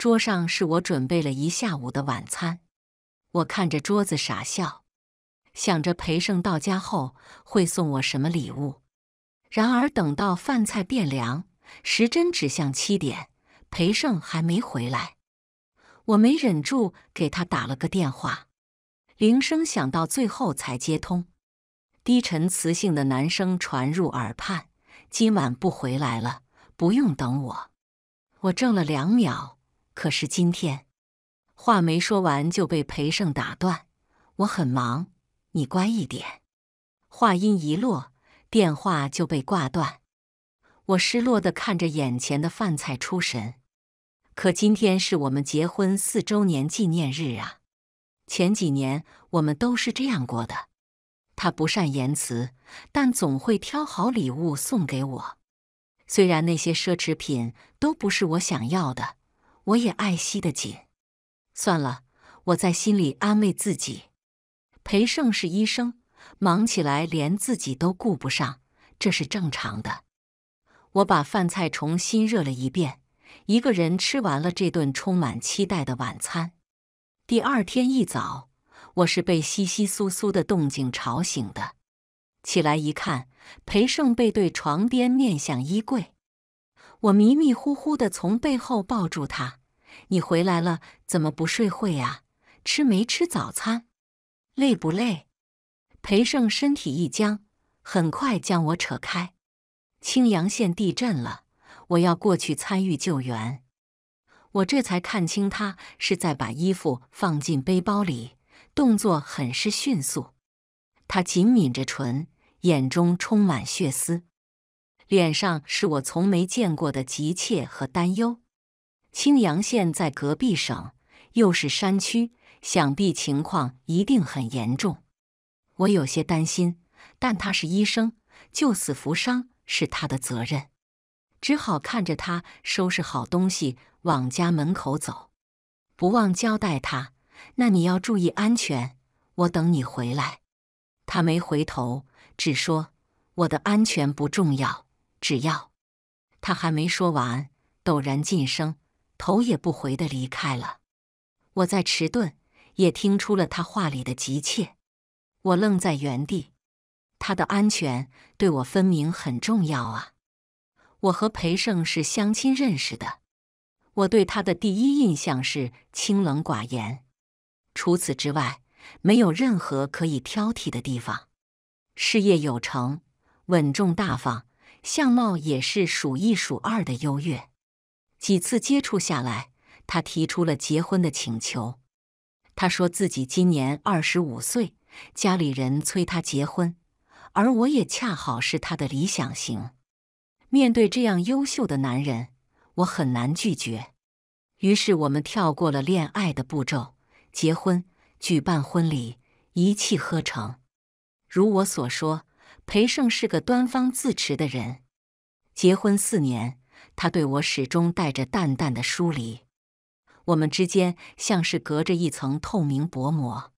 桌上是我准备了一下午的晚餐，我看着桌子傻笑，想着裴胜到家后会送我什么礼物。然而等到饭菜变凉，时针指向七点，裴胜还没回来，我没忍住给他打了个电话，铃声响到最后才接通，低沉磁性的男声传入耳畔：“今晚不回来了，不用等我。”我怔了两秒。可是今天，话没说完就被裴胜打断。我很忙，你乖一点。话音一落，电话就被挂断。我失落的看着眼前的饭菜出神。可今天是我们结婚四周年纪念日啊！前几年我们都是这样过的。他不善言辞，但总会挑好礼物送给我。虽然那些奢侈品都不是我想要的。我也爱惜的紧，算了，我在心里安慰自己。裴盛是医生，忙起来连自己都顾不上，这是正常的。我把饭菜重新热了一遍，一个人吃完了这顿充满期待的晚餐。第二天一早，我是被窸窸窣窣的动静吵醒的。起来一看，裴盛背对床边，面向衣柜。我迷迷糊糊的从背后抱住他。你回来了，怎么不睡会啊？吃没吃早餐？累不累？裴盛身体一僵，很快将我扯开。青阳县地震了，我要过去参与救援。我这才看清，他是在把衣服放进背包里，动作很是迅速。他紧抿着唇，眼中充满血丝，脸上是我从没见过的急切和担忧。青阳县在隔壁省，又是山区，想必情况一定很严重。我有些担心，但他是医生，救死扶伤是他的责任，只好看着他收拾好东西往家门口走，不忘交代他：“那你要注意安全，我等你回来。”他没回头，只说：“我的安全不重要，只要……”他还没说完，陡然噤声。头也不回的离开了。我在迟钝，也听出了他话里的急切。我愣在原地。他的安全对我分明很重要啊！我和裴胜是相亲认识的。我对他的第一印象是清冷寡言，除此之外，没有任何可以挑剔的地方。事业有成，稳重大方，相貌也是数一数二的优越。几次接触下来，他提出了结婚的请求。他说自己今年二十五岁，家里人催他结婚，而我也恰好是他的理想型。面对这样优秀的男人，我很难拒绝。于是我们跳过了恋爱的步骤，结婚、举办婚礼，一气呵成。如我所说，裴胜是个端方自持的人。结婚四年。他对我始终带着淡淡的疏离，我们之间像是隔着一层透明薄膜。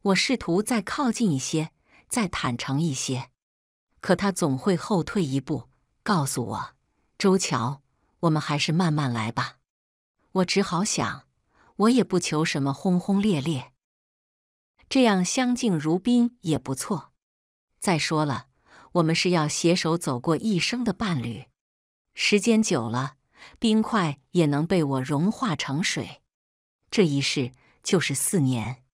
我试图再靠近一些，再坦诚一些，可他总会后退一步，告诉我：“周乔，我们还是慢慢来吧。”我只好想，我也不求什么轰轰烈烈，这样相敬如宾也不错。再说了，我们是要携手走过一生的伴侣。时间久了，冰块也能被我融化成水。这一世就是四年。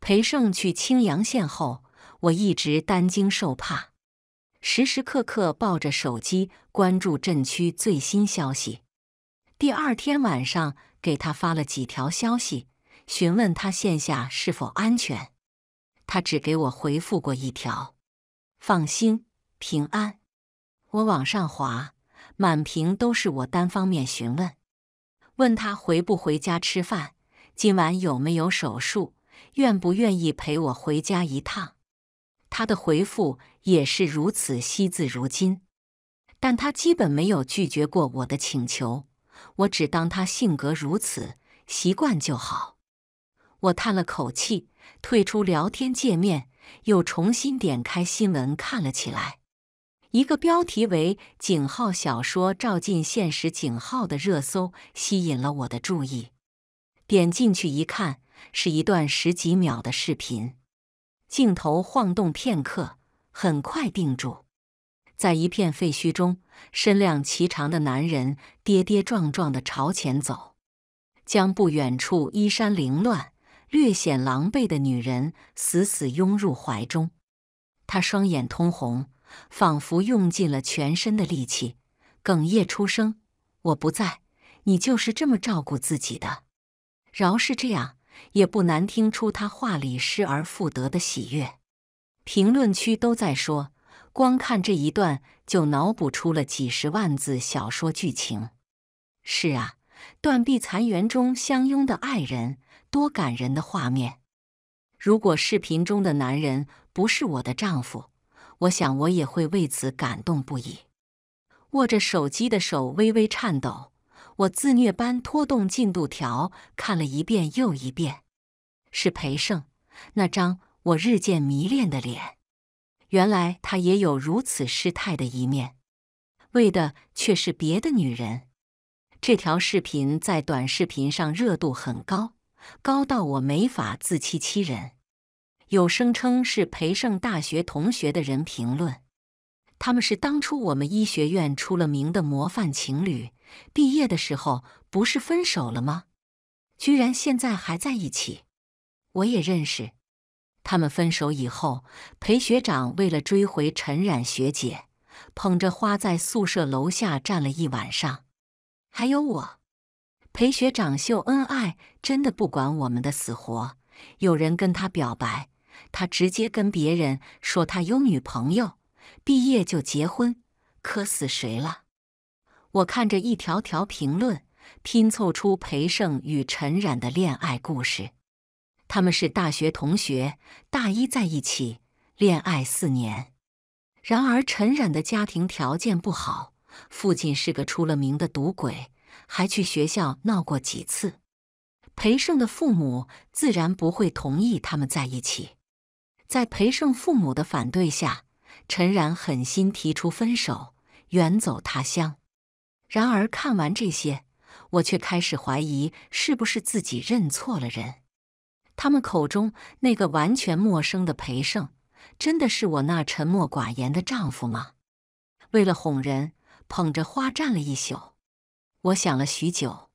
裴胜去青阳县后，我一直担惊受怕，时时刻刻抱着手机关注镇区最新消息。第二天晚上，给他发了几条消息，询问他线下是否安全。他只给我回复过一条：“放心，平安。”我往上滑。满屏都是我单方面询问，问他回不回家吃饭，今晚有没有手术，愿不愿意陪我回家一趟。他的回复也是如此惜字如金，但他基本没有拒绝过我的请求。我只当他性格如此，习惯就好。我叹了口气，退出聊天界面，又重新点开新闻看了起来。一个标题为“井号小说照进现实井号”的热搜吸引了我的注意，点进去一看，是一段十几秒的视频，镜头晃动片刻，很快定住，在一片废墟中，身量颀长的男人跌跌撞撞地朝前走，将不远处衣衫凌乱、略显狼狈的女人死死拥入怀中，他双眼通红。仿佛用尽了全身的力气，哽咽出声：“我不在，你就是这么照顾自己的。”饶是这样，也不难听出他话里失而复得的喜悦。评论区都在说，光看这一段就脑补出了几十万字小说剧情。是啊，断壁残垣中相拥的爱人，多感人的画面！如果视频中的男人不是我的丈夫。我想，我也会为此感动不已。握着手机的手微微颤抖，我自虐般拖动进度条看了一遍又一遍。是裴盛那张我日渐迷恋的脸，原来他也有如此失态的一面，为的却是别的女人。这条视频在短视频上热度很高，高到我没法自欺欺人。有声称是培胜大学同学的人评论，他们是当初我们医学院出了名的模范情侣，毕业的时候不是分手了吗？居然现在还在一起。我也认识，他们分手以后，裴学长为了追回陈冉学姐，捧着花在宿舍楼下站了一晚上。还有我，裴学长秀恩爱真的不管我们的死活。有人跟他表白。他直接跟别人说他有女朋友，毕业就结婚，磕死谁了？我看着一条条评论，拼凑出裴胜与陈冉的恋爱故事。他们是大学同学，大一在一起恋爱四年。然而，陈冉的家庭条件不好，父亲是个出了名的赌鬼，还去学校闹过几次。裴胜的父母自然不会同意他们在一起。在裴胜父母的反对下，陈然狠心提出分手，远走他乡。然而看完这些，我却开始怀疑，是不是自己认错了人？他们口中那个完全陌生的裴胜，真的是我那沉默寡言的丈夫吗？为了哄人，捧着花站了一宿。我想了许久，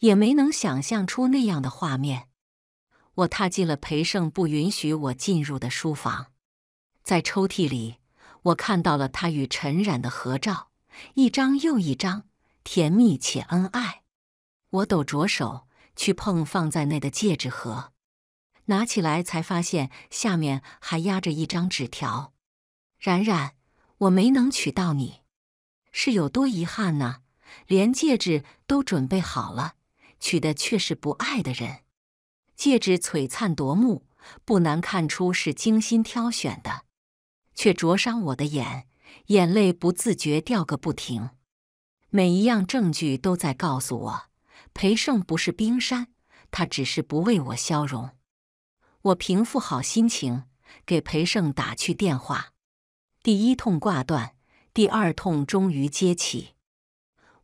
也没能想象出那样的画面。我踏进了裴胜不允许我进入的书房，在抽屉里，我看到了他与陈冉的合照，一张又一张，甜蜜且恩爱。我抖着手去碰放在那的戒指盒，拿起来才发现下面还压着一张纸条：“冉冉，我没能娶到你，是有多遗憾呢？连戒指都准备好了，娶的却是不爱的人。”戒指璀璨夺目，不难看出是精心挑选的，却灼伤我的眼，眼泪不自觉掉个不停。每一样证据都在告诉我，裴胜不是冰山，他只是不为我消融。我平复好心情，给裴胜打去电话，第一通挂断，第二通终于接起。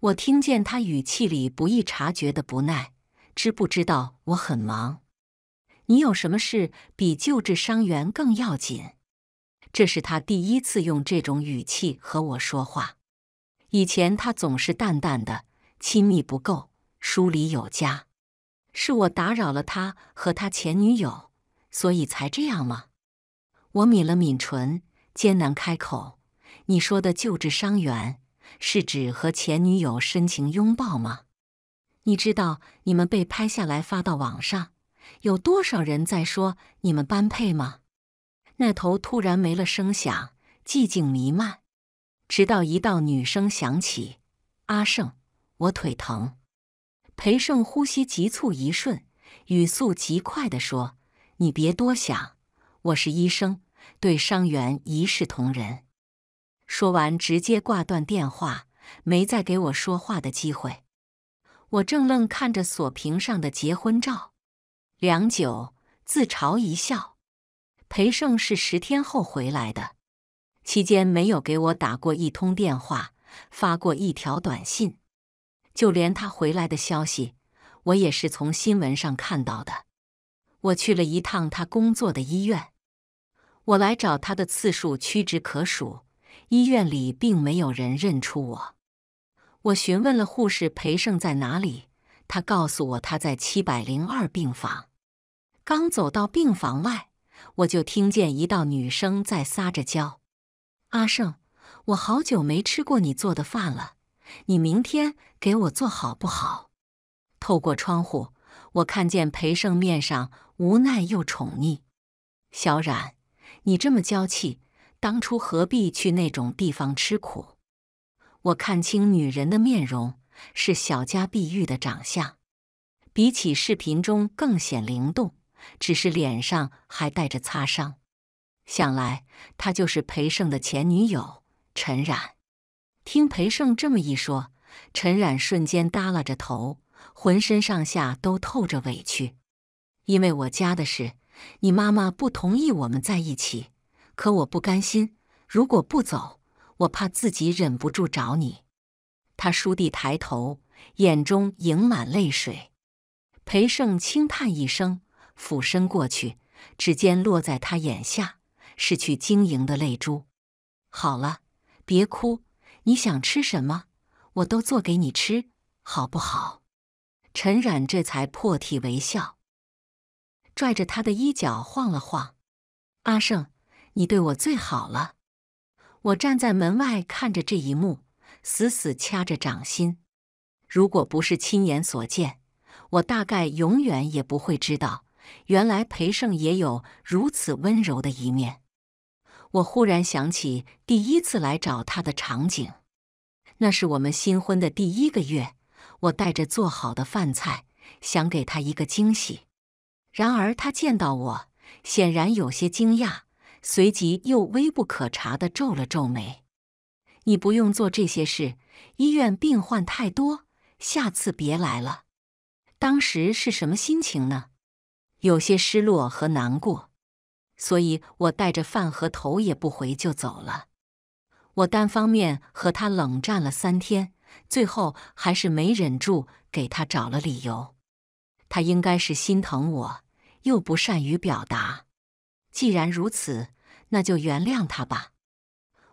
我听见他语气里不易察觉的不耐，知不知道我很忙？你有什么事比救治伤员更要紧？这是他第一次用这种语气和我说话。以前他总是淡淡的，亲密不够，疏离有加。是我打扰了他和他前女友，所以才这样吗？我抿了抿唇，艰难开口：“你说的救治伤员，是指和前女友深情拥抱吗？你知道你们被拍下来发到网上。”有多少人在说你们般配吗？那头突然没了声响，寂静弥漫，直到一道女声响起：“阿胜，我腿疼。”裴胜呼吸急促一瞬，语速极快的说：“你别多想，我是医生，对伤员一视同仁。”说完直接挂断电话，没再给我说话的机会。我正愣看着锁屏上的结婚照。良久，自嘲一笑。裴盛是十天后回来的，期间没有给我打过一通电话，发过一条短信，就连他回来的消息，我也是从新闻上看到的。我去了一趟他工作的医院，我来找他的次数屈指可数，医院里并没有人认出我。我询问了护士裴盛在哪里，他告诉我他在七百零二病房。刚走到病房外，我就听见一道女声在撒着娇：“阿胜，我好久没吃过你做的饭了，你明天给我做好不好？”透过窗户，我看见裴胜面上无奈又宠溺：“小冉，你这么娇气，当初何必去那种地方吃苦？”我看清女人的面容，是小家碧玉的长相，比起视频中更显灵动。只是脸上还带着擦伤，想来她就是裴胜的前女友陈冉。听裴胜这么一说，陈冉瞬间耷拉着头，浑身上下都透着委屈。因为我家的事，你妈妈不同意我们在一起，可我不甘心。如果不走，我怕自己忍不住找你。她倏地抬头，眼中盈满泪水。裴胜轻叹一声。俯身过去，指尖落在他眼下，拭去晶莹的泪珠。好了，别哭，你想吃什么，我都做给你吃，好不好？陈冉这才破涕为笑，拽着他的衣角晃了晃。阿胜，你对我最好了。我站在门外看着这一幕，死死掐着掌心。如果不是亲眼所见，我大概永远也不会知道。原来裴盛也有如此温柔的一面。我忽然想起第一次来找他的场景，那是我们新婚的第一个月，我带着做好的饭菜，想给他一个惊喜。然而他见到我，显然有些惊讶，随即又微不可察的皱了皱眉：“你不用做这些事，医院病患太多，下次别来了。”当时是什么心情呢？有些失落和难过，所以我带着饭盒，头也不回就走了。我单方面和他冷战了三天，最后还是没忍住，给他找了理由。他应该是心疼我，又不善于表达。既然如此，那就原谅他吧。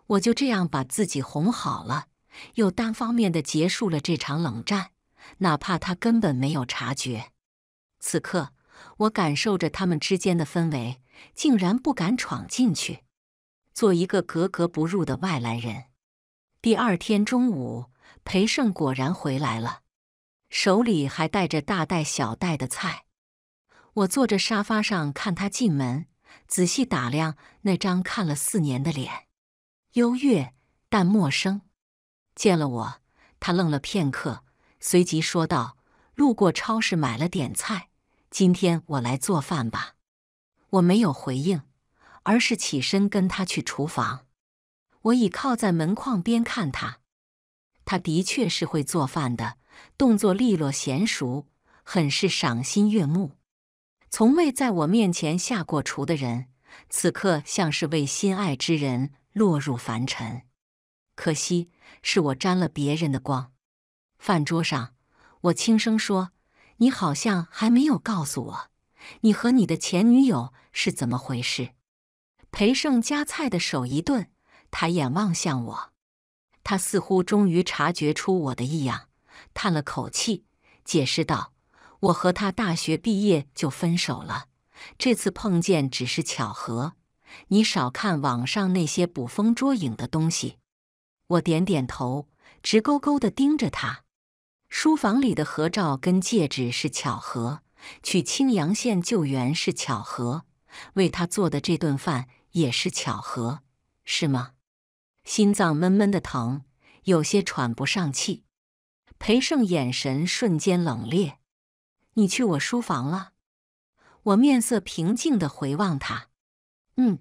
我就这样把自己哄好了，又单方面的结束了这场冷战，哪怕他根本没有察觉。此刻。我感受着他们之间的氛围，竟然不敢闯进去，做一个格格不入的外来人。第二天中午，裴盛果然回来了，手里还带着大袋小袋的菜。我坐着沙发上看他进门，仔细打量那张看了四年的脸，优越但陌生。见了我，他愣了片刻，随即说道：“路过超市买了点菜。”今天我来做饭吧。我没有回应，而是起身跟他去厨房。我倚靠在门框边看他，他的确是会做饭的，动作利落娴熟，很是赏心悦目。从未在我面前下过厨的人，此刻像是为心爱之人落入凡尘。可惜是我沾了别人的光。饭桌上，我轻声说。你好像还没有告诉我，你和你的前女友是怎么回事？裴胜夹菜的手一顿，抬眼望向我。他似乎终于察觉出我的异样，叹了口气，解释道：“我和他大学毕业就分手了，这次碰见只是巧合。你少看网上那些捕风捉影的东西。”我点点头，直勾勾的盯着他。书房里的合照跟戒指是巧合，去青阳县救援是巧合，为他做的这顿饭也是巧合，是吗？心脏闷闷的疼，有些喘不上气。裴胜眼神瞬间冷冽。你去我书房了？我面色平静的回望他。嗯，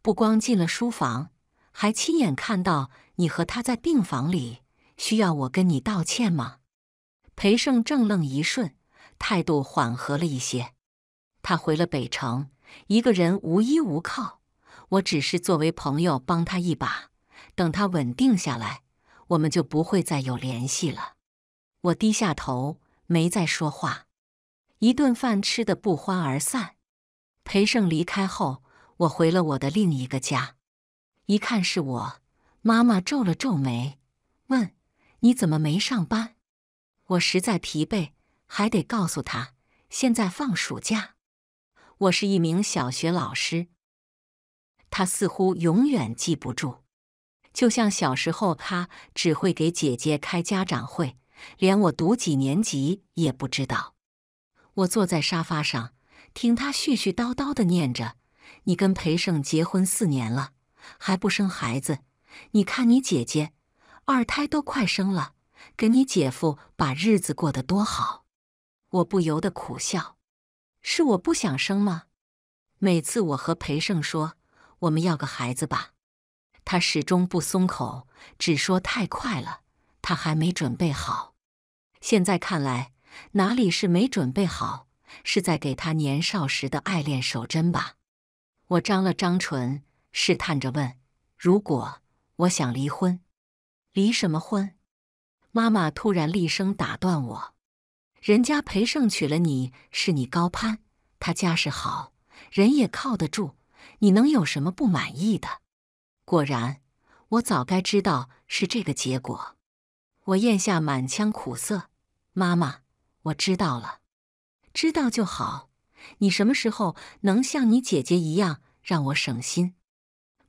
不光进了书房，还亲眼看到你和他在病房里。需要我跟你道歉吗？裴胜怔愣一瞬，态度缓和了一些。他回了北城，一个人无依无靠。我只是作为朋友帮他一把，等他稳定下来，我们就不会再有联系了。我低下头，没再说话。一顿饭吃的不欢而散。裴胜离开后，我回了我的另一个家。一看是我，妈妈皱了皱眉，问：“你怎么没上班？”我实在疲惫，还得告诉他，现在放暑假，我是一名小学老师。他似乎永远记不住，就像小时候，他只会给姐姐开家长会，连我读几年级也不知道。我坐在沙发上，听他絮絮叨叨的念着：“你跟裴胜结婚四年了，还不生孩子？你看你姐姐，二胎都快生了。”跟你姐夫把日子过得多好，我不由得苦笑。是我不想生吗？每次我和裴盛说我们要个孩子吧，他始终不松口，只说太快了，他还没准备好。现在看来，哪里是没准备好，是在给他年少时的爱恋守贞吧？我张了张唇，试探着问：“如果我想离婚，离什么婚？”妈妈突然厉声打断我：“人家裴盛娶了你，是你高攀。他家世好，人也靠得住，你能有什么不满意的？”果然，我早该知道是这个结果。我咽下满腔苦涩：“妈妈，我知道了，知道就好。你什么时候能像你姐姐一样让我省心？”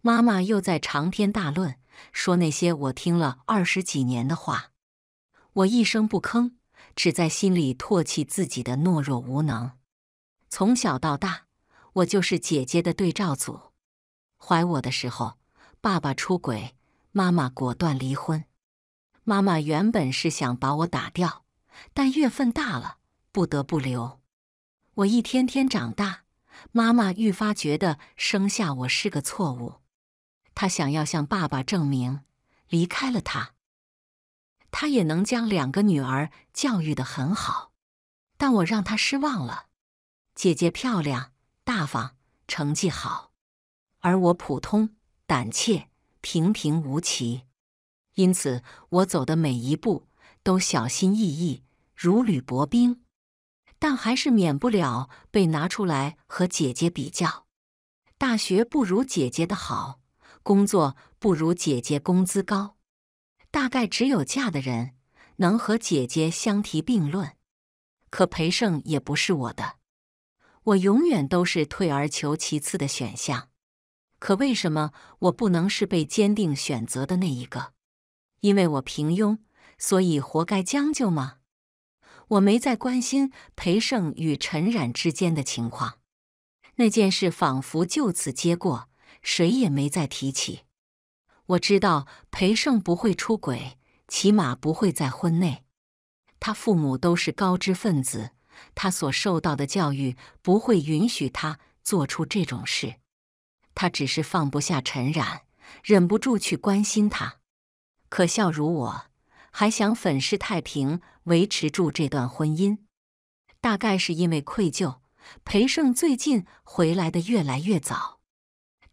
妈妈又在长篇大论说那些我听了二十几年的话。我一声不吭，只在心里唾弃自己的懦弱无能。从小到大，我就是姐姐的对照组。怀我的时候，爸爸出轨，妈妈果断离婚。妈妈原本是想把我打掉，但月份大了，不得不留。我一天天长大，妈妈愈发觉得生下我是个错误。她想要向爸爸证明，离开了他。他也能将两个女儿教育得很好，但我让他失望了。姐姐漂亮、大方，成绩好，而我普通、胆怯、平平无奇。因此，我走的每一步都小心翼翼，如履薄冰，但还是免不了被拿出来和姐姐比较。大学不如姐姐的好，工作不如姐姐工资高。大概只有嫁的人能和姐姐相提并论，可裴盛也不是我的，我永远都是退而求其次的选项。可为什么我不能是被坚定选择的那一个？因为我平庸，所以活该将就吗？我没再关心裴盛与陈冉之间的情况，那件事仿佛就此接过，谁也没再提起。我知道裴胜不会出轨，起码不会在婚内。他父母都是高知分子，他所受到的教育不会允许他做出这种事。他只是放不下陈冉，忍不住去关心他。可笑如我，还想粉饰太平，维持住这段婚姻。大概是因为愧疚，裴胜最近回来的越来越早。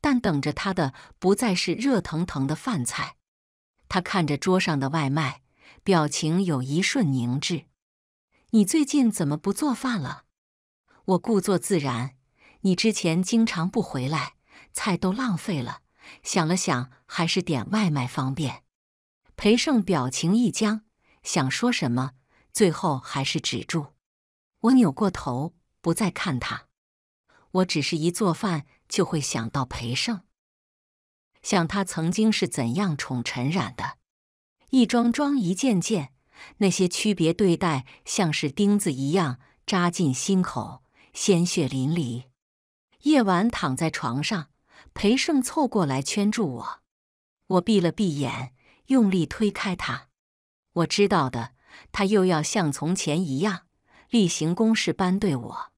但等着他的不再是热腾腾的饭菜，他看着桌上的外卖，表情有一瞬凝滞。你最近怎么不做饭了？我故作自然。你之前经常不回来，菜都浪费了。想了想，还是点外卖方便。裴胜表情一僵，想说什么，最后还是止住。我扭过头，不再看他。我只是一做饭。就会想到裴胜，想他曾经是怎样宠陈冉的，一桩桩一件件，那些区别对待像是钉子一样扎进心口，鲜血淋漓。夜晚躺在床上，裴胜凑过来圈住我，我闭了闭眼，用力推开他。我知道的，他又要像从前一样例行公事般对我，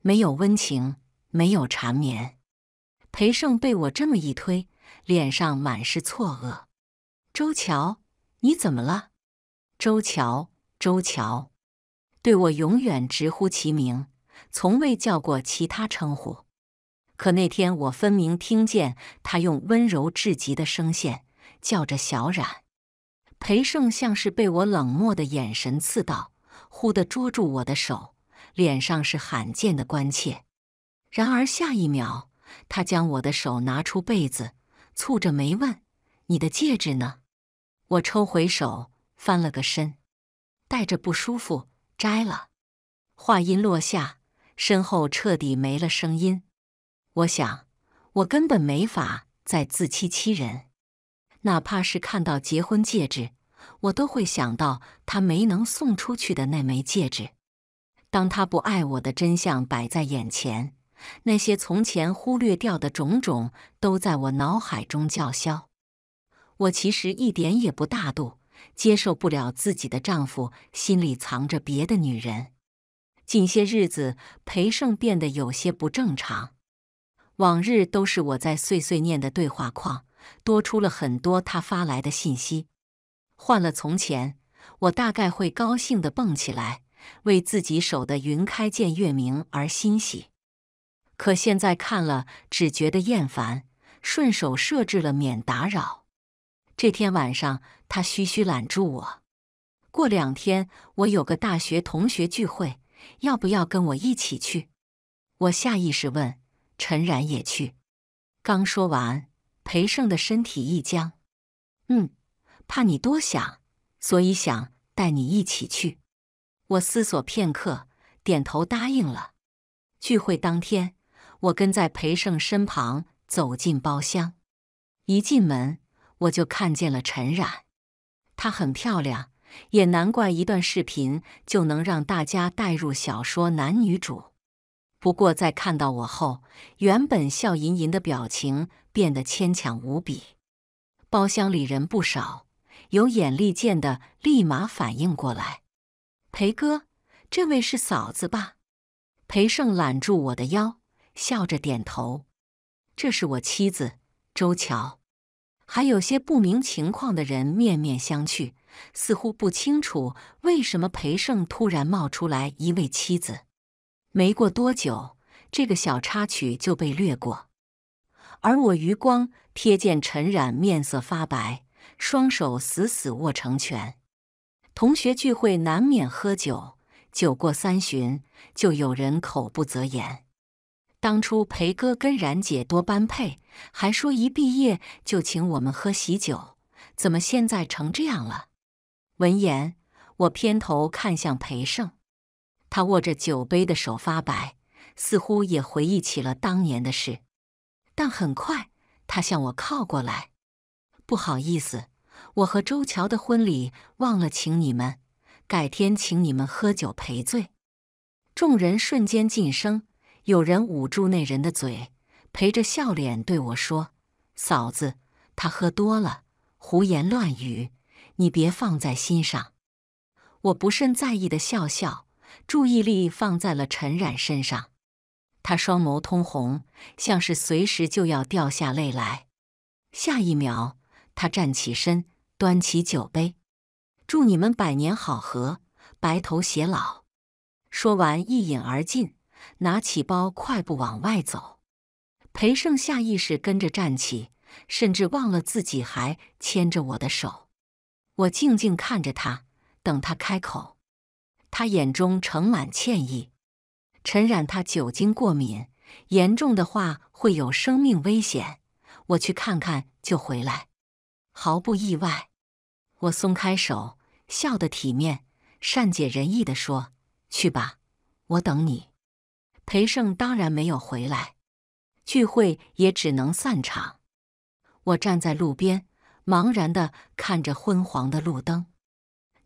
没有温情，没有缠绵。裴胜被我这么一推，脸上满是错愕。周乔，你怎么了？周乔，周乔，对我永远直呼其名，从未叫过其他称呼。可那天我分明听见他用温柔至极的声线叫着“小冉”。裴胜像是被我冷漠的眼神刺到，忽地捉住我的手，脸上是罕见的关切。然而下一秒。他将我的手拿出被子，蹙着眉问：“你的戒指呢？”我抽回手，翻了个身，戴着不舒服，摘了。话音落下，身后彻底没了声音。我想，我根本没法再自欺欺人，哪怕是看到结婚戒指，我都会想到他没能送出去的那枚戒指。当他不爱我的真相摆在眼前。那些从前忽略掉的种种都在我脑海中叫嚣。我其实一点也不大度，接受不了自己的丈夫心里藏着别的女人。近些日子，裴胜变得有些不正常。往日都是我在碎碎念的对话框，多出了很多他发来的信息。换了从前，我大概会高兴的蹦起来，为自己守得云开见月明而欣喜。可现在看了，只觉得厌烦，顺手设置了免打扰。这天晚上，他嘘嘘揽住我。过两天我有个大学同学聚会，要不要跟我一起去？我下意识问：“陈然也去？”刚说完，裴胜的身体一僵。“嗯，怕你多想，所以想带你一起去。”我思索片刻，点头答应了。聚会当天。我跟在裴胜身旁走进包厢，一进门我就看见了陈冉，她很漂亮，也难怪一段视频就能让大家带入小说男女主。不过在看到我后，原本笑吟吟的表情变得牵强无比。包厢里人不少，有眼力见的立马反应过来：“裴哥，这位是嫂子吧？”裴胜揽住我的腰。笑着点头，这是我妻子周乔。还有些不明情况的人面面相觑，似乎不清楚为什么裴盛突然冒出来一位妻子。没过多久，这个小插曲就被略过。而我余光瞥见陈冉面色发白，双手死死握成拳。同学聚会难免喝酒，酒过三巡，就有人口不择言。当初裴哥跟冉姐多般配，还说一毕业就请我们喝喜酒，怎么现在成这样了？闻言，我偏头看向裴胜，他握着酒杯的手发白，似乎也回忆起了当年的事。但很快，他向我靠过来：“不好意思，我和周乔的婚礼忘了请你们，改天请你们喝酒赔罪。”众人瞬间噤声。有人捂住那人的嘴，陪着笑脸对我说：“嫂子，他喝多了，胡言乱语，你别放在心上。”我不甚在意的笑笑，注意力放在了陈冉身上。他双眸通红，像是随时就要掉下泪来。下一秒，他站起身，端起酒杯，祝你们百年好合，白头偕老。说完，一饮而尽。拿起包，快步往外走。裴盛下意识跟着站起，甚至忘了自己还牵着我的手。我静静看着他，等他开口。他眼中盛满歉意。陈冉他酒精过敏，严重的话会有生命危险。我去看看就回来。毫不意外，我松开手，笑得体面，善解人意的说：“去吧，我等你。”裴胜当然没有回来，聚会也只能散场。我站在路边，茫然的看着昏黄的路灯，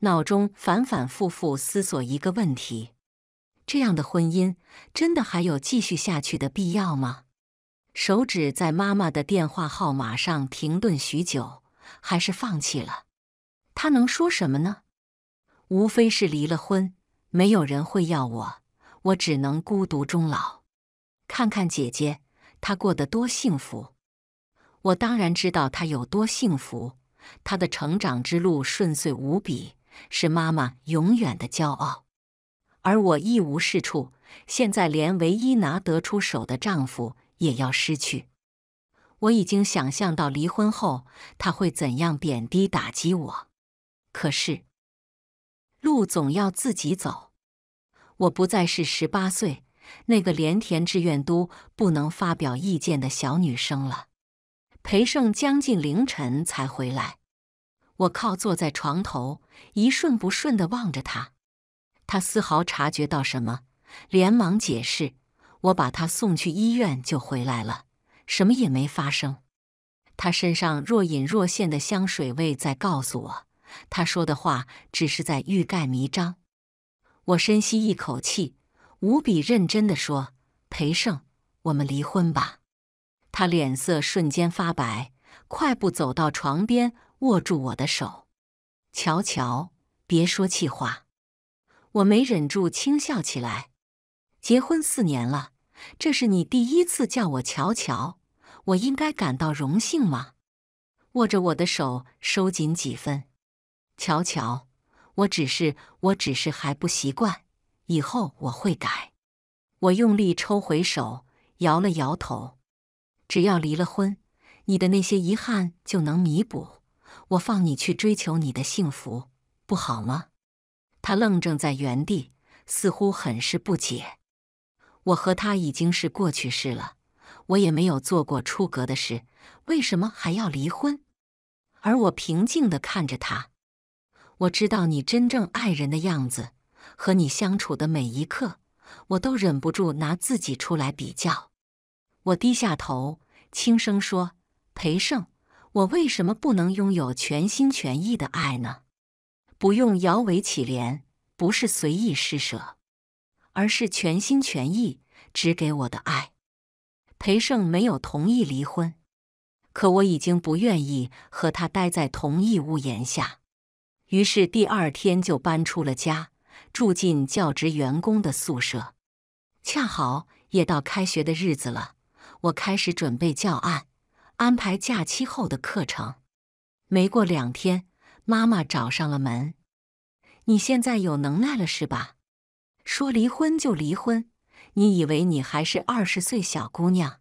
脑中反反复复思索一个问题：这样的婚姻，真的还有继续下去的必要吗？手指在妈妈的电话号码上停顿许久，还是放弃了。他能说什么呢？无非是离了婚，没有人会要我。我只能孤独终老。看看姐姐，她过得多幸福！我当然知道她有多幸福，她的成长之路顺遂无比，是妈妈永远的骄傲。而我一无是处，现在连唯一拿得出手的丈夫也要失去。我已经想象到离婚后他会怎样贬低打击我。可是，路总要自己走。我不再是十八岁那个连填志愿都不能发表意见的小女生了。裴胜将近凌晨才回来，我靠坐在床头，一瞬不瞬的望着他。他丝毫察觉到什么，连忙解释：“我把他送去医院就回来了，什么也没发生。”他身上若隐若现的香水味在告诉我，他说的话只是在欲盖弥彰。我深吸一口气，无比认真的说：“裴胜，我们离婚吧。”他脸色瞬间发白，快步走到床边，握住我的手：“乔乔，别说气话。”我没忍住轻笑起来。结婚四年了，这是你第一次叫我乔乔，我应该感到荣幸吗？握着我的手收紧几分，乔乔。我只是，我只是还不习惯，以后我会改。我用力抽回手，摇了摇头。只要离了婚，你的那些遗憾就能弥补。我放你去追求你的幸福，不好吗？他愣怔在原地，似乎很是不解。我和他已经是过去式了，我也没有做过出格的事，为什么还要离婚？而我平静地看着他。我知道你真正爱人的样子，和你相处的每一刻，我都忍不住拿自己出来比较。我低下头，轻声说：“裴胜，我为什么不能拥有全心全意的爱呢？不用摇尾乞怜，不是随意施舍，而是全心全意只给我的爱。”裴胜没有同意离婚，可我已经不愿意和他待在同一屋檐下。于是第二天就搬出了家，住进教职员工的宿舍。恰好也到开学的日子了，我开始准备教案，安排假期后的课程。没过两天，妈妈找上了门：“你现在有能耐了是吧？说离婚就离婚，你以为你还是二十岁小姑娘？”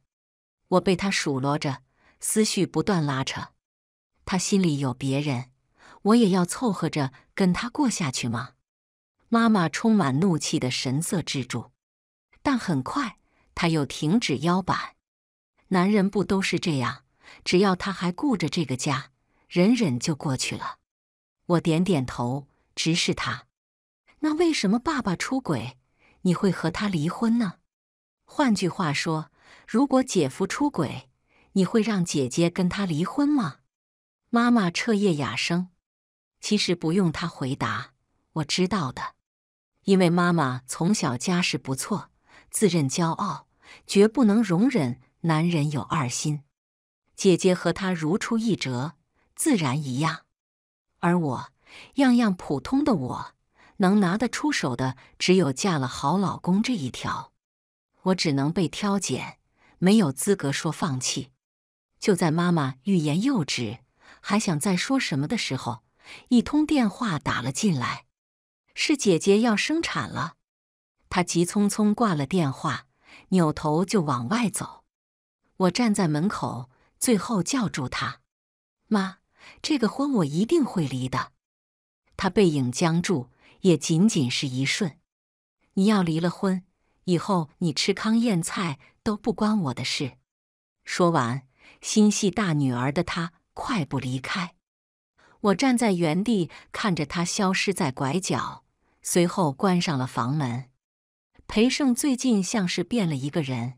我被她数落着，思绪不断拉扯。她心里有别人。我也要凑合着跟他过下去吗？妈妈充满怒气的神色止住，但很快他又挺直腰板。男人不都是这样？只要他还顾着这个家，忍忍就过去了。我点点头，直视他。那为什么爸爸出轨，你会和他离婚呢？换句话说，如果姐夫出轨，你会让姐姐跟他离婚吗？妈妈彻夜哑声。其实不用他回答，我知道的。因为妈妈从小家世不错，自认骄傲，绝不能容忍男人有二心。姐姐和他如出一辙，自然一样。而我，样样普通的我，能拿得出手的只有嫁了好老公这一条。我只能被挑拣，没有资格说放弃。就在妈妈欲言又止，还想再说什么的时候。一通电话打了进来，是姐姐要生产了。他急匆匆挂了电话，扭头就往外走。我站在门口，最后叫住他：“妈，这个婚我一定会离的。”他背影僵住，也仅仅是一瞬。你要离了婚，以后你吃糠咽菜都不关我的事。说完，心系大女儿的他快步离开。我站在原地看着他消失在拐角，随后关上了房门。裴胜最近像是变了一个人，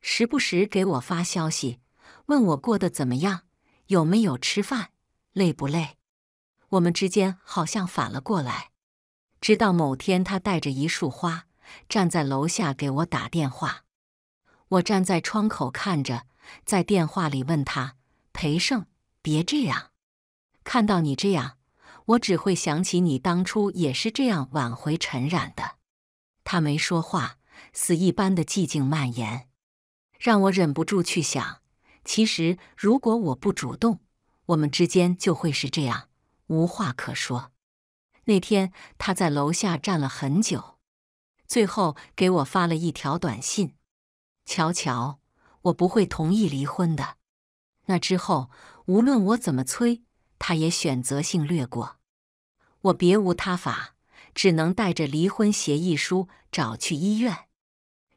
时不时给我发消息，问我过得怎么样，有没有吃饭，累不累。我们之间好像反了过来。直到某天，他带着一束花站在楼下给我打电话，我站在窗口看着，在电话里问他：“裴胜，别这样。”看到你这样，我只会想起你当初也是这样挽回陈冉的。他没说话，死一般的寂静蔓延，让我忍不住去想：其实如果我不主动，我们之间就会是这样，无话可说。那天他在楼下站了很久，最后给我发了一条短信：“乔乔，我不会同意离婚的。”那之后，无论我怎么催。他也选择性略过，我别无他法，只能带着离婚协议书找去医院。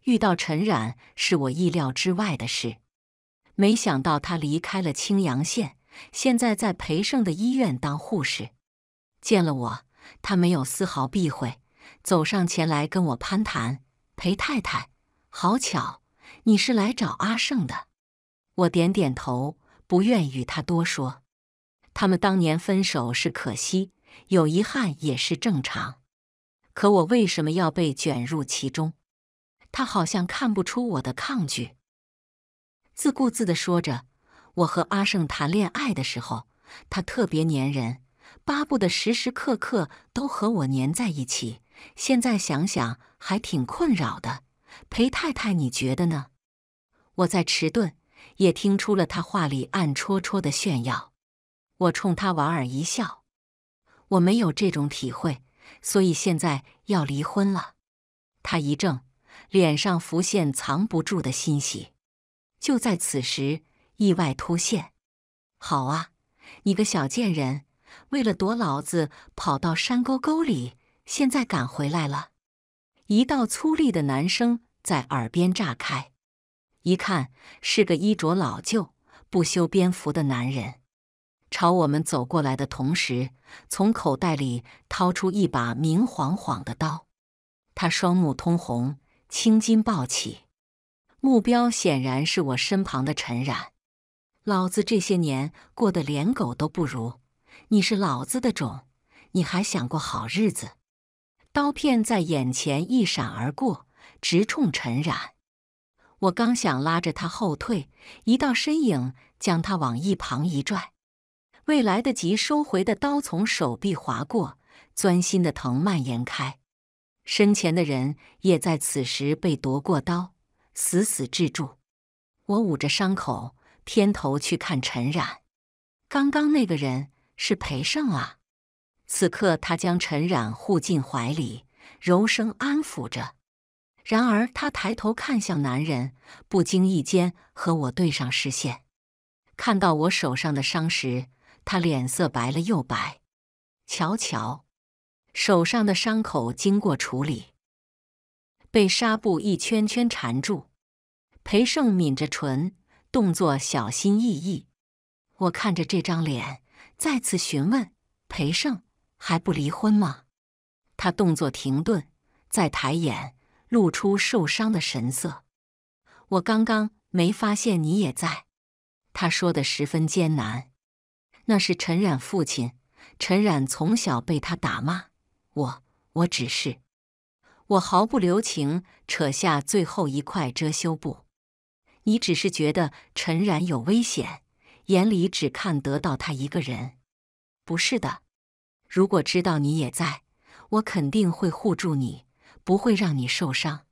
遇到陈冉是我意料之外的事，没想到他离开了青阳县，现在在裴胜的医院当护士。见了我，他没有丝毫避讳，走上前来跟我攀谈：“裴太太，好巧，你是来找阿胜的？”我点点头，不愿与他多说。他们当年分手是可惜，有遗憾也是正常。可我为什么要被卷入其中？他好像看不出我的抗拒，自顾自地说着：“我和阿胜谈恋爱的时候，他特别粘人，巴不得时时刻刻都和我粘在一起。现在想想还挺困扰的。”裴太太，你觉得呢？我在迟钝，也听出了他话里暗戳戳的炫耀。我冲他莞尔一笑，我没有这种体会，所以现在要离婚了。他一怔，脸上浮现藏不住的欣喜。就在此时，意外突现。好啊，你个小贱人，为了躲老子跑到山沟沟里，现在赶回来了。一道粗粝的男声在耳边炸开，一看是个衣着老旧、不修边幅的男人。朝我们走过来的同时，从口袋里掏出一把明晃晃的刀。他双目通红，青筋暴起，目标显然是我身旁的陈冉。老子这些年过得连狗都不如，你是老子的种，你还想过好日子？刀片在眼前一闪而过，直冲陈冉。我刚想拉着他后退，一道身影将他往一旁一拽。未来得及收回的刀从手臂划过，钻心的疼蔓延开。身前的人也在此时被夺过刀，死死制住。我捂着伤口，偏头去看陈冉。刚刚那个人是裴盛啊。此刻他将陈冉护进怀里，柔声安抚着。然而他抬头看向男人，不经意间和我对上视线，看到我手上的伤时。他脸色白了又白，瞧瞧，手上的伤口经过处理，被纱布一圈圈缠住。裴胜抿着唇，动作小心翼翼。我看着这张脸，再次询问裴胜：“还不离婚吗？”他动作停顿，再抬眼，露出受伤的神色。我刚刚没发现你也在。他说的十分艰难。那是陈冉父亲，陈冉从小被他打骂，我我只是，我毫不留情扯下最后一块遮羞布。你只是觉得陈冉有危险，眼里只看得到他一个人，不是的。如果知道你也在，我肯定会护住你，不会让你受伤。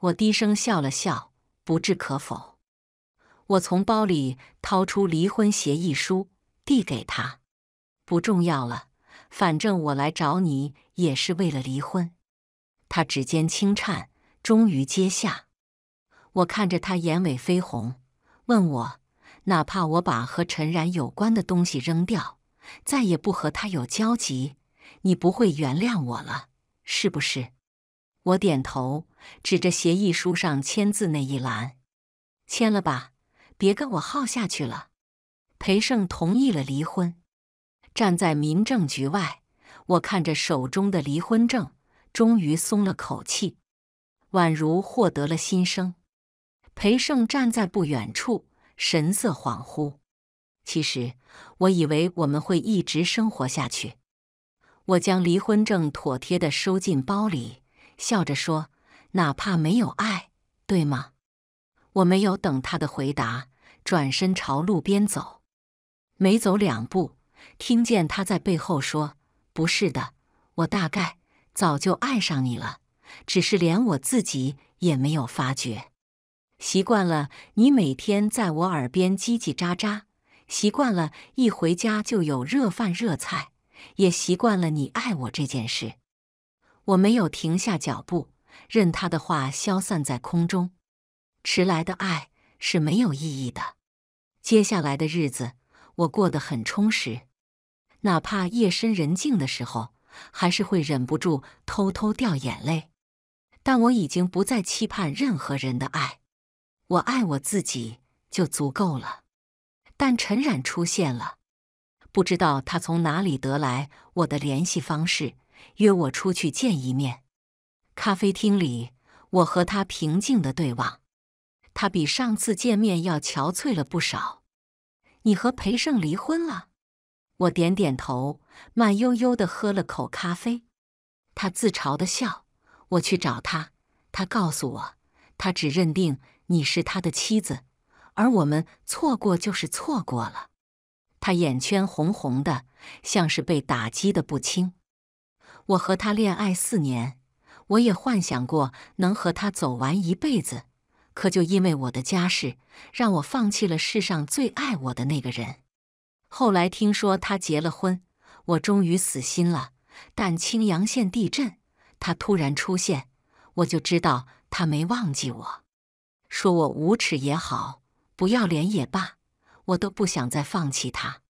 我低声笑了笑，不置可否。我从包里掏出离婚协议书。递给他，不重要了。反正我来找你也是为了离婚。他指尖轻颤，终于接下。我看着他眼尾绯红，问我：“哪怕我把和陈然有关的东西扔掉，再也不和他有交集，你不会原谅我了，是不是？”我点头，指着协议书上签字那一栏：“签了吧，别跟我耗下去了。”裴胜同意了离婚。站在民政局外，我看着手中的离婚证，终于松了口气，宛如获得了新生。裴胜站在不远处，神色恍惚。其实我以为我们会一直生活下去。我将离婚证妥帖的收进包里，笑着说：“哪怕没有爱，对吗？”我没有等他的回答，转身朝路边走。没走两步，听见他在背后说：“不是的，我大概早就爱上你了，只是连我自己也没有发觉。习惯了你每天在我耳边叽叽喳喳，习惯了一回家就有热饭热菜，也习惯了你爱我这件事。”我没有停下脚步，任他的话消散在空中。迟来的爱是没有意义的。接下来的日子。我过得很充实，哪怕夜深人静的时候，还是会忍不住偷偷掉眼泪。但我已经不再期盼任何人的爱，我爱我自己就足够了。但陈冉出现了，不知道他从哪里得来我的联系方式，约我出去见一面。咖啡厅里，我和他平静的对望，他比上次见面要憔悴了不少。你和裴胜离婚了，我点点头，慢悠悠的喝了口咖啡。他自嘲的笑。我去找他，他告诉我，他只认定你是他的妻子，而我们错过就是错过了。他眼圈红红的，像是被打击的不轻。我和他恋爱四年，我也幻想过能和他走完一辈子。可就因为我的家世，让我放弃了世上最爱我的那个人。后来听说他结了婚，我终于死心了。但青阳县地震，他突然出现，我就知道他没忘记我。说我无耻也好，不要脸也罢，我都不想再放弃他。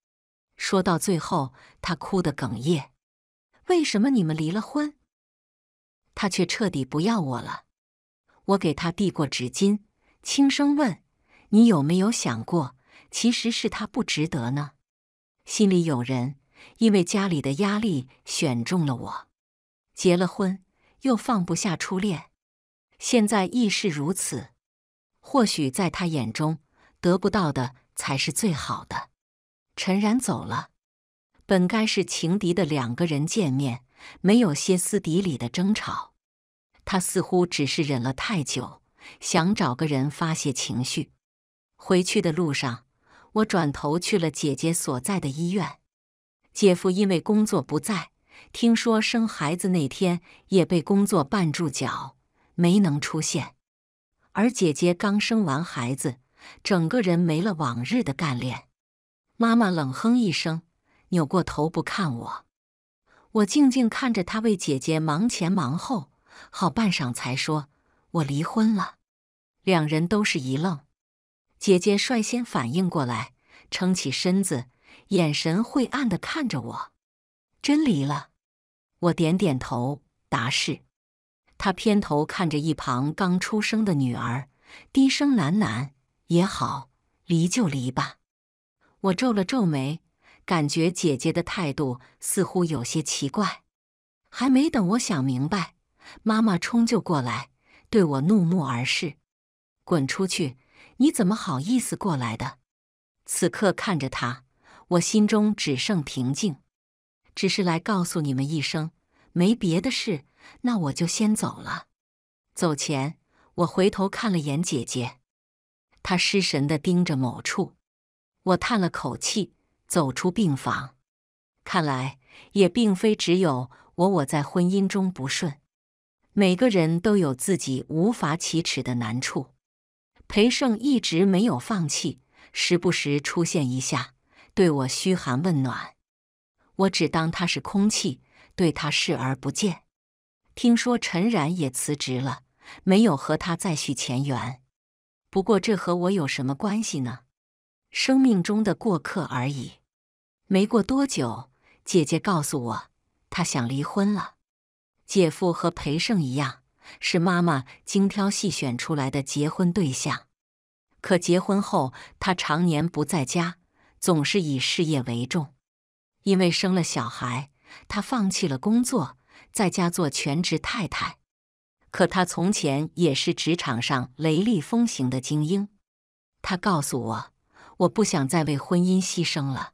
说到最后，他哭得哽咽。为什么你们离了婚，他却彻底不要我了？我给他递过纸巾，轻声问：“你有没有想过，其实是他不值得呢？”心里有人，因为家里的压力选中了我，结了婚又放不下初恋，现在亦是如此。或许在他眼中，得不到的才是最好的。陈然走了，本该是情敌的两个人见面，没有歇斯底里的争吵。他似乎只是忍了太久，想找个人发泄情绪。回去的路上，我转头去了姐姐所在的医院。姐夫因为工作不在，听说生孩子那天也被工作绊住脚，没能出现。而姐姐刚生完孩子，整个人没了往日的干练。妈妈冷哼一声，扭过头不看我。我静静看着她为姐姐忙前忙后。好半晌才说：“我离婚了。”两人都是一愣。姐姐率先反应过来，撑起身子，眼神晦暗的看着我：“真离了？”我点点头，答是。她偏头看着一旁刚出生的女儿，低声喃喃：“也好，离就离吧。”我皱了皱眉，感觉姐姐的态度似乎有些奇怪。还没等我想明白，妈妈冲就过来，对我怒目而视：“滚出去！你怎么好意思过来的？”此刻看着她，我心中只剩平静。只是来告诉你们一声，没别的事，那我就先走了。走前，我回头看了眼姐姐，她失神的盯着某处，我叹了口气，走出病房。看来也并非只有我，我在婚姻中不顺。每个人都有自己无法启齿的难处。裴盛一直没有放弃，时不时出现一下，对我嘘寒问暖。我只当他是空气，对他视而不见。听说陈然也辞职了，没有和他再续前缘。不过这和我有什么关系呢？生命中的过客而已。没过多久，姐姐告诉我，她想离婚了。姐夫和裴胜一样，是妈妈精挑细选出来的结婚对象。可结婚后，他常年不在家，总是以事业为重。因为生了小孩，他放弃了工作，在家做全职太太。可他从前也是职场上雷厉风行的精英。他告诉我：“我不想再为婚姻牺牲了。”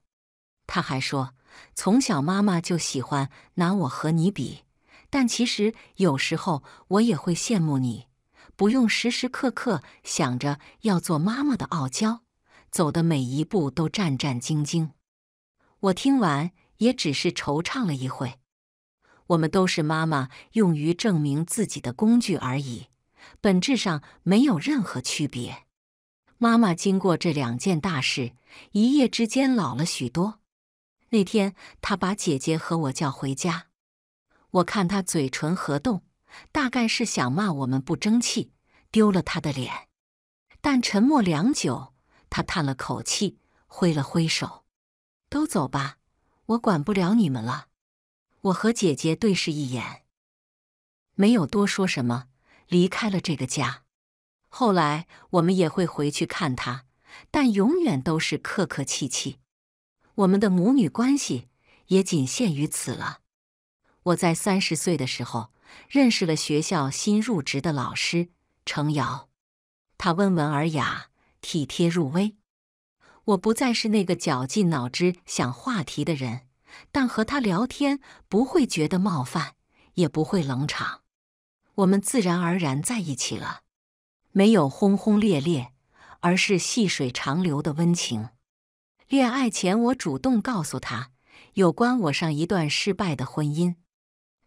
他还说：“从小妈妈就喜欢拿我和你比。”但其实有时候我也会羡慕你，不用时时刻刻想着要做妈妈的傲娇，走的每一步都战战兢兢。我听完也只是惆怅了一会。我们都是妈妈用于证明自己的工具而已，本质上没有任何区别。妈妈经过这两件大事，一夜之间老了许多。那天她把姐姐和我叫回家。我看他嘴唇合动，大概是想骂我们不争气，丢了他的脸。但沉默良久，他叹了口气，挥了挥手：“都走吧，我管不了你们了。”我和姐姐对视一眼，没有多说什么，离开了这个家。后来我们也会回去看他，但永远都是客客气气。我们的母女关系也仅限于此了。我在三十岁的时候认识了学校新入职的老师程瑶，他温文尔雅、体贴入微。我不再是那个绞尽脑汁想话题的人，但和他聊天不会觉得冒犯，也不会冷场。我们自然而然在一起了，没有轰轰烈烈，而是细水长流的温情。恋爱前，我主动告诉他有关我上一段失败的婚姻。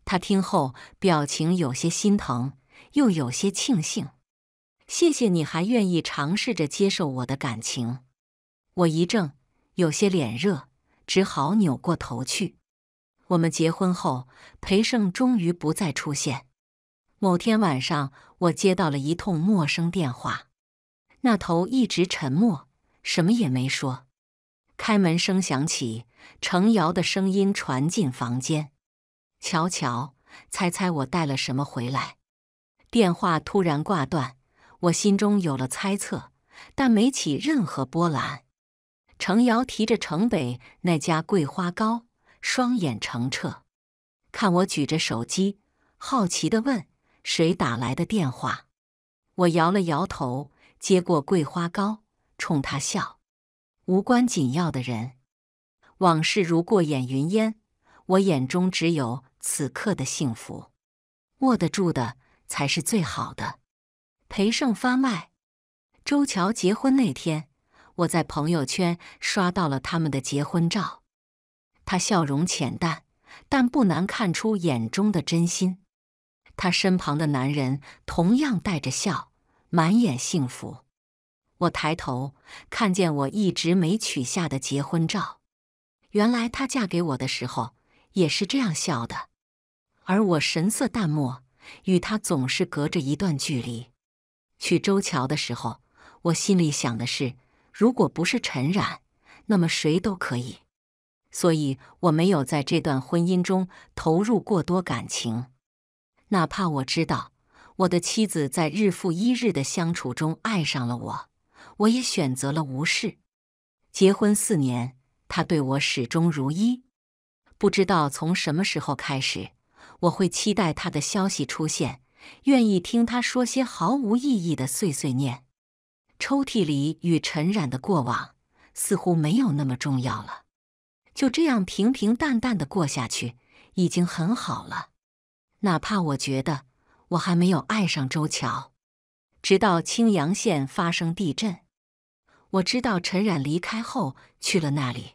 他听后，表情有些心疼，又有些庆幸。谢谢你还愿意尝试着接受我的感情。我一怔，有些脸热，只好扭过头去。我们结婚后，裴胜终于不再出现。某天晚上，我接到了一通陌生电话，那头一直沉默，什么也没说。开门声响起，程瑶的声音传进房间。瞧瞧，猜猜我带了什么回来？电话突然挂断，我心中有了猜测，但没起任何波澜。程瑶提着城北那家桂花糕，双眼澄澈，看我举着手机，好奇地问：“谁打来的电话？”我摇了摇头，接过桂花糕，冲他笑：“无关紧要的人，往事如过眼云烟，我眼中只有。”此刻的幸福，握得住的才是最好的。裴胜发卖，周乔结婚那天，我在朋友圈刷到了他们的结婚照。他笑容浅淡，但不难看出眼中的真心。他身旁的男人同样带着笑，满眼幸福。我抬头看见我一直没取下的结婚照，原来他嫁给我的时候也是这样笑的。而我神色淡漠，与他总是隔着一段距离。去周桥的时候，我心里想的是：如果不是陈冉，那么谁都可以。所以，我没有在这段婚姻中投入过多感情。哪怕我知道我的妻子在日复一日的相处中爱上了我，我也选择了无视。结婚四年，他对我始终如一。不知道从什么时候开始。我会期待他的消息出现，愿意听他说些毫无意义的碎碎念。抽屉里与陈冉的过往似乎没有那么重要了，就这样平平淡淡的过下去已经很好了。哪怕我觉得我还没有爱上周桥，直到青阳县发生地震，我知道陈冉离开后去了那里。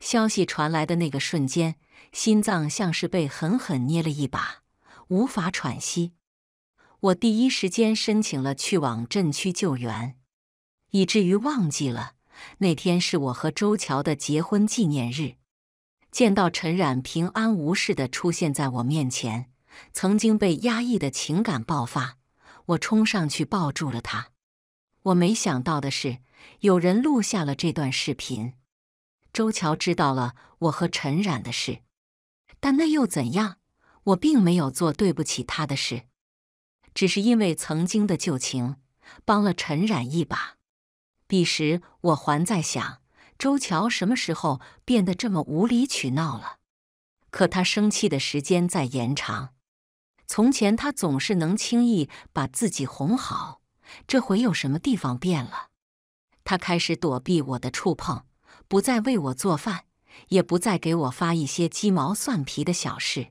消息传来的那个瞬间。心脏像是被狠狠捏了一把，无法喘息。我第一时间申请了去往镇区救援，以至于忘记了那天是我和周桥的结婚纪念日。见到陈冉平安无事的出现在我面前，曾经被压抑的情感爆发，我冲上去抱住了他。我没想到的是，有人录下了这段视频。周桥知道了我和陈冉的事。但那又怎样？我并没有做对不起他的事，只是因为曾经的旧情，帮了陈冉一把。彼时我还在想，周乔什么时候变得这么无理取闹了？可他生气的时间在延长。从前他总是能轻易把自己哄好，这回有什么地方变了？他开始躲避我的触碰，不再为我做饭。也不再给我发一些鸡毛蒜皮的小事，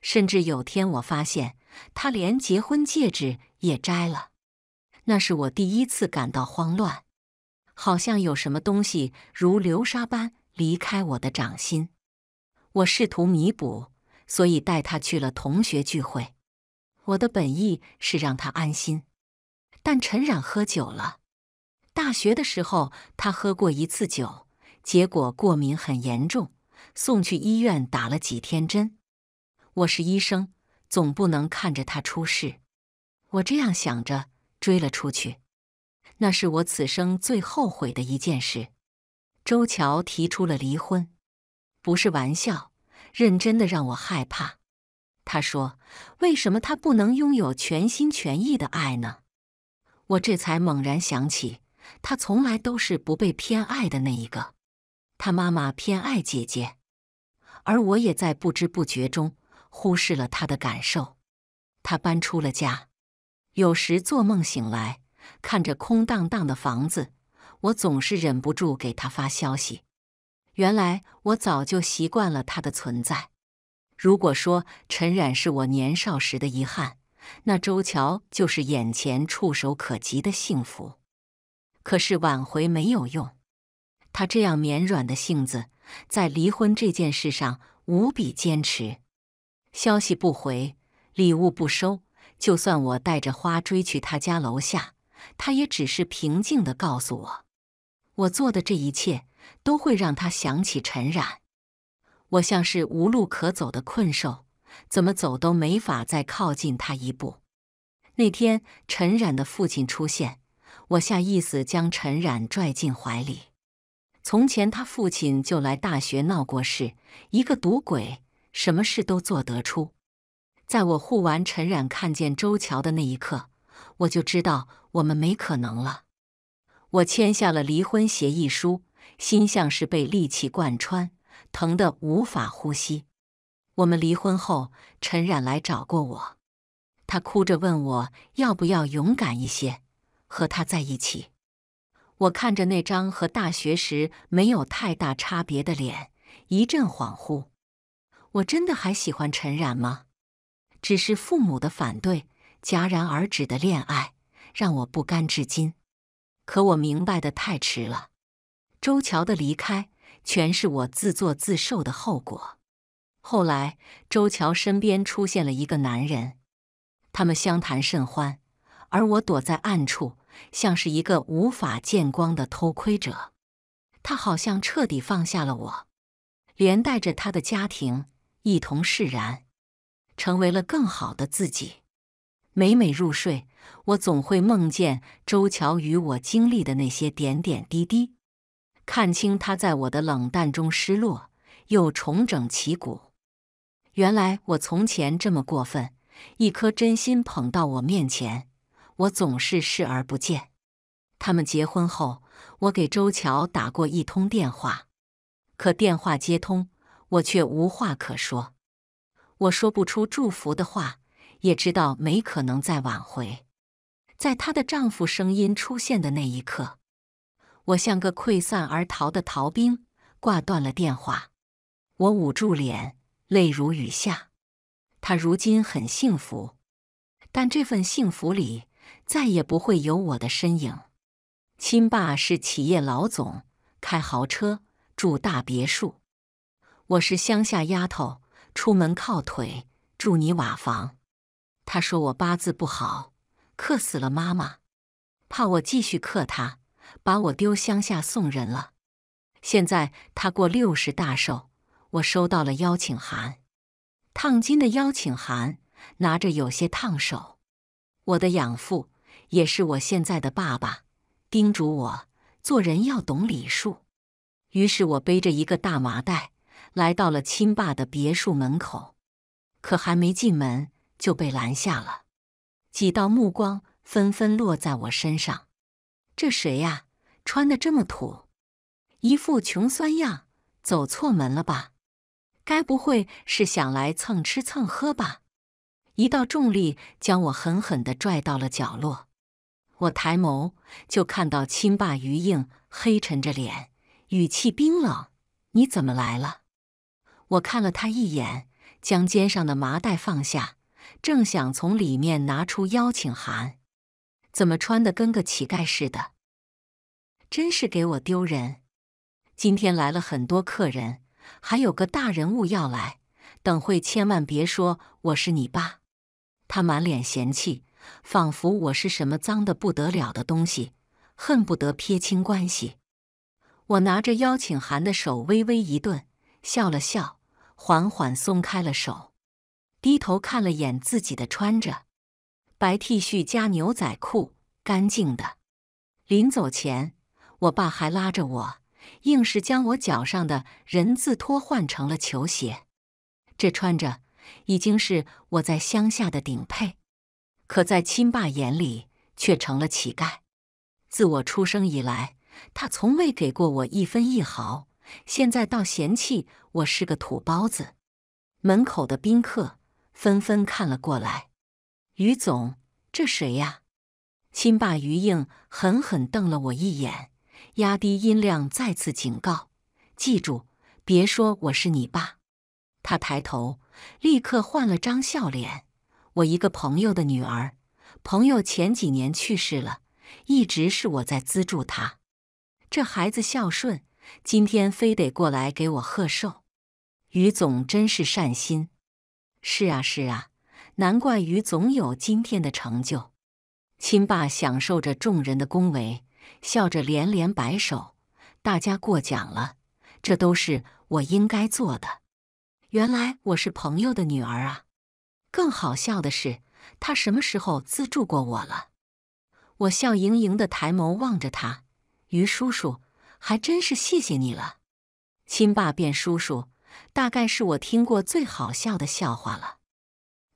甚至有天我发现他连结婚戒指也摘了。那是我第一次感到慌乱，好像有什么东西如流沙般离开我的掌心。我试图弥补，所以带他去了同学聚会。我的本意是让他安心，但陈冉喝酒了。大学的时候，他喝过一次酒。结果过敏很严重，送去医院打了几天针。我是医生，总不能看着他出事。我这样想着，追了出去。那是我此生最后悔的一件事。周乔提出了离婚，不是玩笑，认真的让我害怕。他说：“为什么他不能拥有全心全意的爱呢？”我这才猛然想起，他从来都是不被偏爱的那一个。他妈妈偏爱姐姐，而我也在不知不觉中忽视了他的感受。他搬出了家，有时做梦醒来，看着空荡荡的房子，我总是忍不住给他发消息。原来我早就习惯了他的存在。如果说陈冉是我年少时的遗憾，那周桥就是眼前触手可及的幸福。可是挽回没有用。他这样绵软的性子，在离婚这件事上无比坚持，消息不回，礼物不收，就算我带着花追去他家楼下，他也只是平静地告诉我，我做的这一切都会让他想起陈冉。我像是无路可走的困兽，怎么走都没法再靠近他一步。那天，陈冉的父亲出现，我下意识将陈冉拽进怀里。从前，他父亲就来大学闹过事，一个赌鬼，什么事都做得出。在我护完陈冉，看见周桥的那一刻，我就知道我们没可能了。我签下了离婚协议书，心像是被利器贯穿，疼得无法呼吸。我们离婚后，陈冉来找过我，他哭着问我要不要勇敢一些，和他在一起。我看着那张和大学时没有太大差别的脸，一阵恍惚。我真的还喜欢陈冉吗？只是父母的反对，戛然而止的恋爱，让我不甘至今。可我明白的太迟了。周桥的离开，全是我自作自受的后果。后来，周桥身边出现了一个男人，他们相谈甚欢，而我躲在暗处。像是一个无法见光的偷窥者，他好像彻底放下了我，连带着他的家庭一同释然，成为了更好的自己。每每入睡，我总会梦见周乔与我经历的那些点点滴滴，看清他在我的冷淡中失落，又重整旗鼓。原来我从前这么过分，一颗真心捧到我面前。我总是视而不见。他们结婚后，我给周乔打过一通电话，可电话接通，我却无话可说。我说不出祝福的话，也知道没可能再挽回。在她的丈夫声音出现的那一刻，我像个溃散而逃的逃兵，挂断了电话。我捂住脸，泪如雨下。她如今很幸福，但这份幸福里。再也不会有我的身影。亲爸是企业老总，开豪车，住大别墅。我是乡下丫头，出门靠腿，住泥瓦房。他说我八字不好，克死了妈妈，怕我继续克他，把我丢乡下送人了。现在他过六十大寿，我收到了邀请函，烫金的邀请函，拿着有些烫手。我的养父，也是我现在的爸爸，叮嘱我做人要懂礼数。于是我背着一个大麻袋，来到了亲爸的别墅门口。可还没进门就被拦下了，几道目光纷纷落在我身上。这谁呀？穿的这么土，一副穷酸样，走错门了吧？该不会是想来蹭吃蹭喝吧？一道重力将我狠狠的拽到了角落，我抬眸就看到亲爸于硬黑沉着脸，语气冰冷：“你怎么来了？”我看了他一眼，将肩上的麻袋放下，正想从里面拿出邀请函，怎么穿的跟个乞丐似的？真是给我丢人！今天来了很多客人，还有个大人物要来，等会千万别说我是你爸。他满脸嫌弃，仿佛我是什么脏的不得了的东西，恨不得撇清关系。我拿着邀请函的手微微一顿，笑了笑，缓缓松开了手，低头看了眼自己的穿着：白 T 恤加牛仔裤，干净的。临走前，我爸还拉着我，硬是将我脚上的人字拖换成了球鞋，这穿着。已经是我在乡下的顶配，可在亲爸眼里却成了乞丐。自我出生以来，他从未给过我一分一毫，现在倒嫌弃我是个土包子。门口的宾客纷纷看了过来。于总，这谁呀？亲爸于硬狠狠瞪了我一眼，压低音量再次警告：“记住，别说我是你爸。”他抬头。立刻换了张笑脸。我一个朋友的女儿，朋友前几年去世了，一直是我在资助她。这孩子孝顺，今天非得过来给我贺寿。于总真是善心。是啊，是啊，难怪于总有今天的成就。亲爸享受着众人的恭维，笑着连连摆手：“大家过奖了，这都是我应该做的。”原来我是朋友的女儿啊！更好笑的是，他什么时候资助过我了？我笑盈盈的抬眸望着他，于叔叔，还真是谢谢你了。亲爸变叔叔，大概是我听过最好笑的笑话了。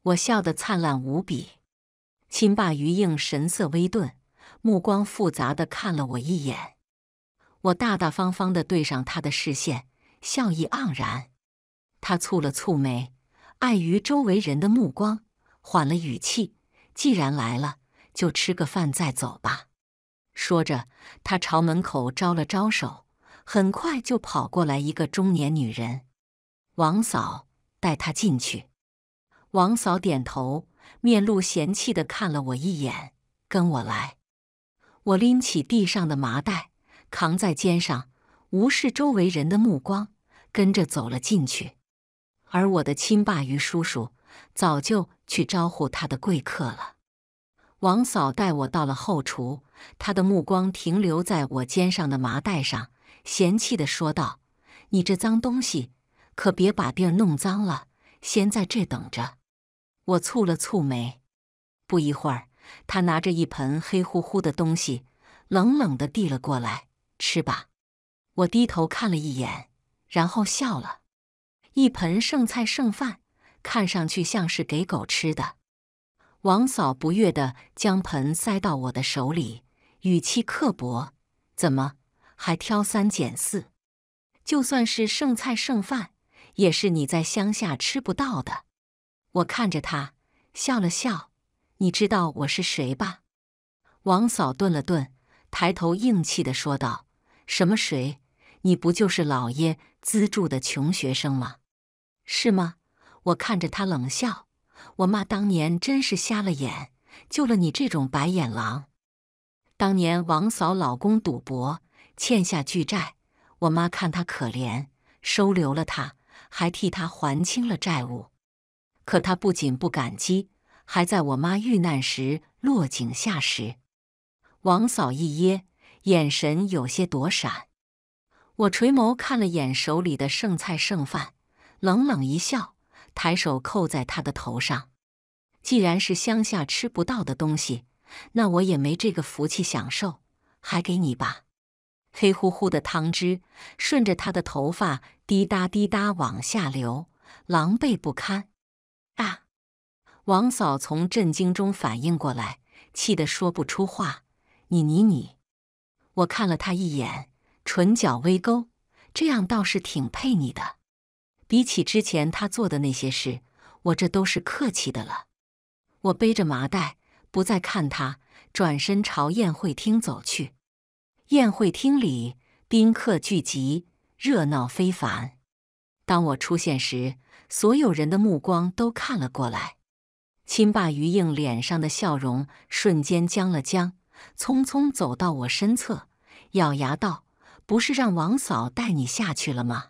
我笑得灿烂无比。亲爸于应神色微顿，目光复杂的看了我一眼。我大大方方的对上他的视线，笑意盎然。他蹙了蹙眉，碍于周围人的目光，缓了语气：“既然来了，就吃个饭再走吧。”说着，他朝门口招了招手，很快就跑过来一个中年女人，王嫂带他进去。王嫂点头，面露嫌弃的看了我一眼：“跟我来。”我拎起地上的麻袋，扛在肩上，无视周围人的目光，跟着走了进去。而我的亲爸于叔叔早就去招呼他的贵客了。王嫂带我到了后厨，她的目光停留在我肩上的麻袋上，嫌弃地说道：“你这脏东西，可别把地儿弄脏了。”先在这等着。我蹙了蹙眉。不一会儿，她拿着一盆黑乎乎的东西，冷冷地递了过来：“吃吧。”我低头看了一眼，然后笑了。一盆剩菜剩饭，看上去像是给狗吃的。王嫂不悦的将盆塞到我的手里，语气刻薄：“怎么还挑三拣四？就算是剩菜剩饭，也是你在乡下吃不到的。”我看着他笑了笑：“你知道我是谁吧？”王嫂顿了顿，抬头硬气的说道：“什么谁？你不就是老爷资助的穷学生吗？”是吗？我看着他冷笑。我妈当年真是瞎了眼，救了你这种白眼狼。当年王嫂老公赌博欠下巨债，我妈看他可怜，收留了他，还替他还清了债务。可他不仅不感激，还在我妈遇难时落井下石。王嫂一噎，眼神有些躲闪。我垂眸看了眼手里的剩菜剩饭。冷冷一笑，抬手扣在他的头上。既然是乡下吃不到的东西，那我也没这个福气享受，还给你吧。黑乎乎的汤汁顺着他的头发滴答滴答往下流，狼狈不堪。啊！王嫂从震惊中反应过来，气得说不出话。你你你！我看了他一眼，唇角微勾，这样倒是挺配你的。比起之前他做的那些事，我这都是客气的了。我背着麻袋，不再看他，转身朝宴会厅走去。宴会厅里宾客聚集，热闹非凡。当我出现时，所有人的目光都看了过来。亲爸于应脸上的笑容瞬间僵了僵，匆匆走到我身侧，咬牙道：“不是让王嫂带你下去了吗？”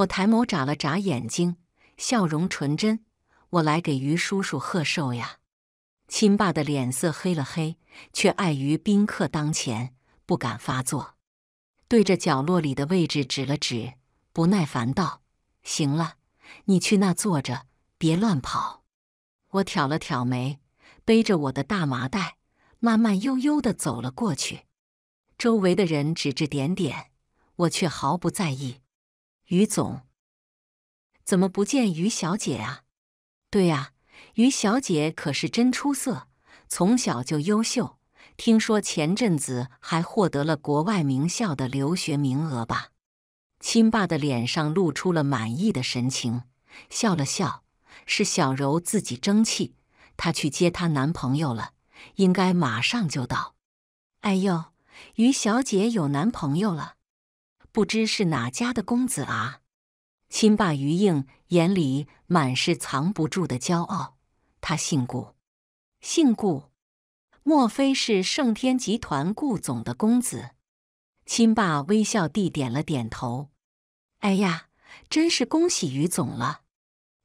我抬眸眨了眨眼睛，笑容纯真。我来给于叔叔贺寿呀！亲爸的脸色黑了黑，却碍于宾客当前，不敢发作，对着角落里的位置指了指，不耐烦道：“行了，你去那坐着，别乱跑。”我挑了挑眉，背着我的大麻袋，慢慢悠悠地走了过去。周围的人指指点点，我却毫不在意。于总，怎么不见于小姐啊？对呀，于小姐可是真出色，从小就优秀。听说前阵子还获得了国外名校的留学名额吧？亲爸的脸上露出了满意的神情，笑了笑：“是小柔自己争气，她去接她男朋友了，应该马上就到。”哎呦，于小姐有男朋友了！不知是哪家的公子啊？亲爸于应眼里满是藏不住的骄傲。他姓顾，姓顾，莫非是盛天集团顾总的公子？亲爸微笑地点了点头。哎呀，真是恭喜于总了！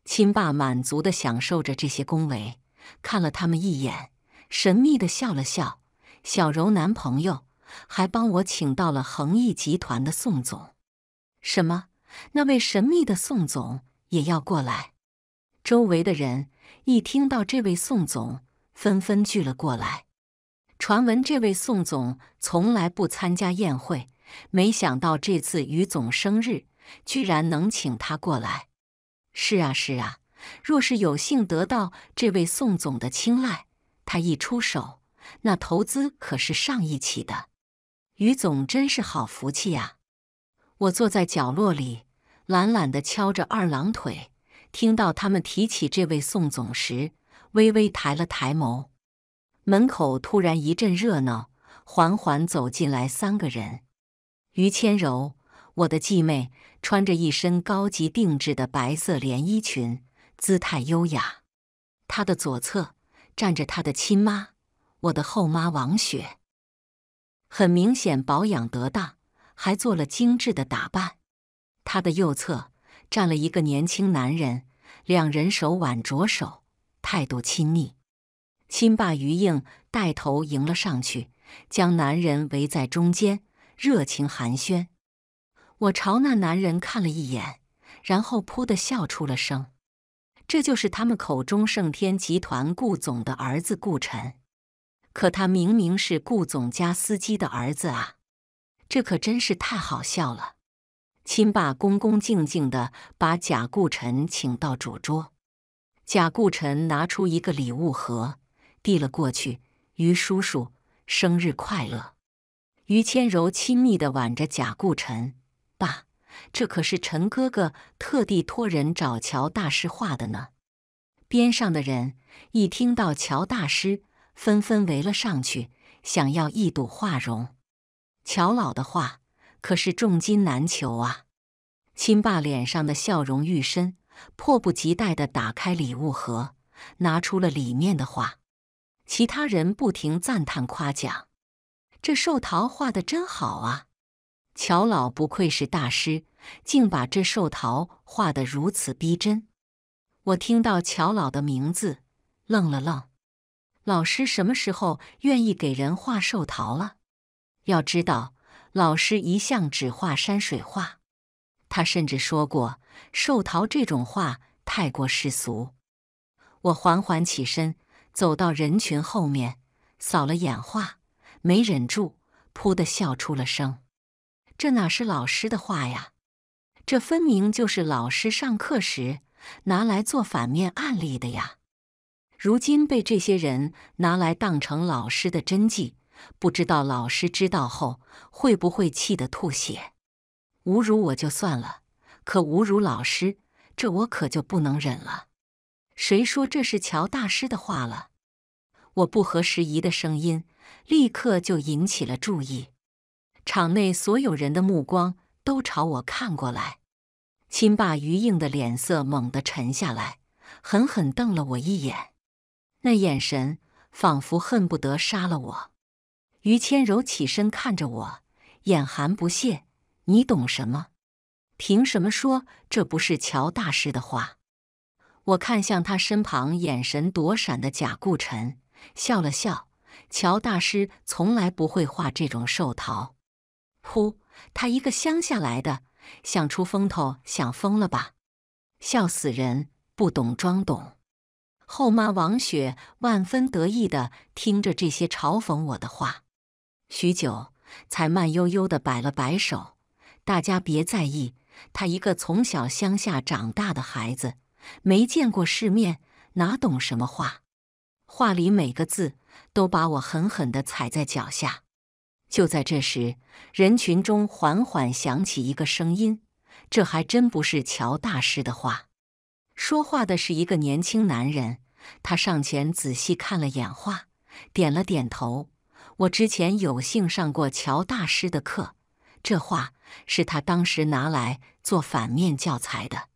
亲爸满足的享受着这些恭维，看了他们一眼，神秘的笑了笑。小柔男朋友。还帮我请到了恒毅集团的宋总，什么？那位神秘的宋总也要过来？周围的人一听到这位宋总，纷纷聚了过来。传闻这位宋总从来不参加宴会，没想到这次于总生日，居然能请他过来。是啊，是啊，若是有幸得到这位宋总的青睐，他一出手，那投资可是上亿起的。于总真是好福气呀！我坐在角落里，懒懒地敲着二郎腿，听到他们提起这位宋总时，微微抬了抬眸。门口突然一阵热闹，缓缓走进来三个人。于千柔，我的继妹，穿着一身高级定制的白色连衣裙，姿态优雅。她的左侧站着她的亲妈，我的后妈王雪。很明显保养得当，还做了精致的打扮。他的右侧站了一个年轻男人，两人手挽着手，态度亲昵。亲爸于映带头迎了上去，将男人围在中间，热情寒暄。我朝那男人看了一眼，然后噗的笑出了声。这就是他们口中盛天集团顾总的儿子顾晨。可他明明是顾总家司机的儿子啊，这可真是太好笑了。亲爸恭恭敬敬的把贾顾晨请到主桌，贾顾晨拿出一个礼物盒，递了过去：“于叔叔，生日快乐。”于千柔亲密的挽着贾顾晨：“爸，这可是陈哥哥特地托人找乔大师画的呢。”边上的人一听到乔大师。纷纷围了上去，想要一睹画容。乔老的画可是重金难求啊！亲爸脸上的笑容愈深，迫不及待的打开礼物盒，拿出了里面的画。其他人不停赞叹夸奖：“这寿桃画的真好啊！”乔老不愧是大师，竟把这寿桃画的如此逼真。我听到乔老的名字，愣了愣。老师什么时候愿意给人画寿桃了？要知道，老师一向只画山水画。他甚至说过，寿桃这种画太过世俗。我缓缓起身，走到人群后面，扫了眼画，没忍住，噗的笑出了声。这哪是老师的话呀？这分明就是老师上课时拿来做反面案例的呀！如今被这些人拿来当成老师的真迹，不知道老师知道后会不会气得吐血？侮辱我就算了，可侮辱老师，这我可就不能忍了。谁说这是乔大师的话了？我不合时宜的声音立刻就引起了注意，场内所有人的目光都朝我看过来。亲爸于硬的脸色猛地沉下来，狠狠瞪了我一眼。那眼神仿佛恨不得杀了我。于千柔起身看着我，眼含不屑：“你懂什么？凭什么说这不是乔大师的话？”我看向他身旁眼神躲闪的贾顾辰，笑了笑：“乔大师从来不会画这种寿桃。噗，他一个乡下来的，想出风头想疯了吧？笑死人，不懂装懂。”后妈王雪万分得意的听着这些嘲讽我的话，许久才慢悠悠的摆了摆手：“大家别在意，他一个从小乡下长大的孩子，没见过世面，哪懂什么话？”话里每个字都把我狠狠的踩在脚下。就在这时，人群中缓缓响起一个声音：“这还真不是乔大师的话。”说话的是一个年轻男人，他上前仔细看了眼画，点了点头。我之前有幸上过乔大师的课，这画是他当时拿来做反面教材的。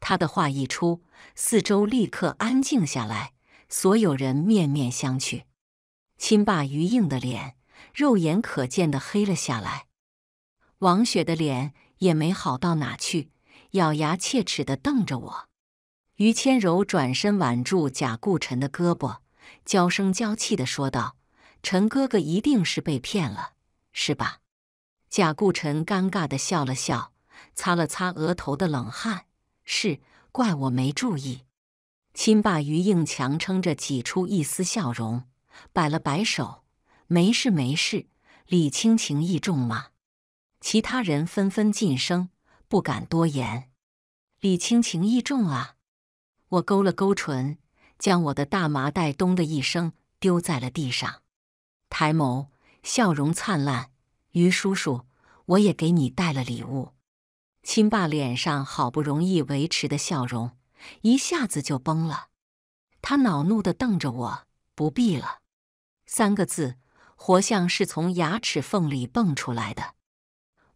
他的话一出，四周立刻安静下来，所有人面面相觑。亲爸于硬的脸，肉眼可见的黑了下来。王雪的脸也没好到哪去，咬牙切齿的瞪着我。于谦柔转身挽住贾顾辰的胳膊，娇声娇气地说道：“陈哥哥一定是被骗了，是吧？”贾顾辰尴尬地笑了笑，擦了擦额头的冷汗：“是，怪我没注意。”亲爸于应强撑着挤出一丝笑容，摆了摆手：“没事没事，礼轻情意重嘛。”其他人纷纷噤声，不敢多言。“礼轻情意重啊！”我勾了勾唇，将我的大麻袋“咚”的一声丢在了地上，抬眸，笑容灿烂。于叔叔，我也给你带了礼物。亲爸脸上好不容易维持的笑容一下子就崩了，他恼怒的瞪着我：“不必了。”三个字，活像是从牙齿缝里蹦出来的。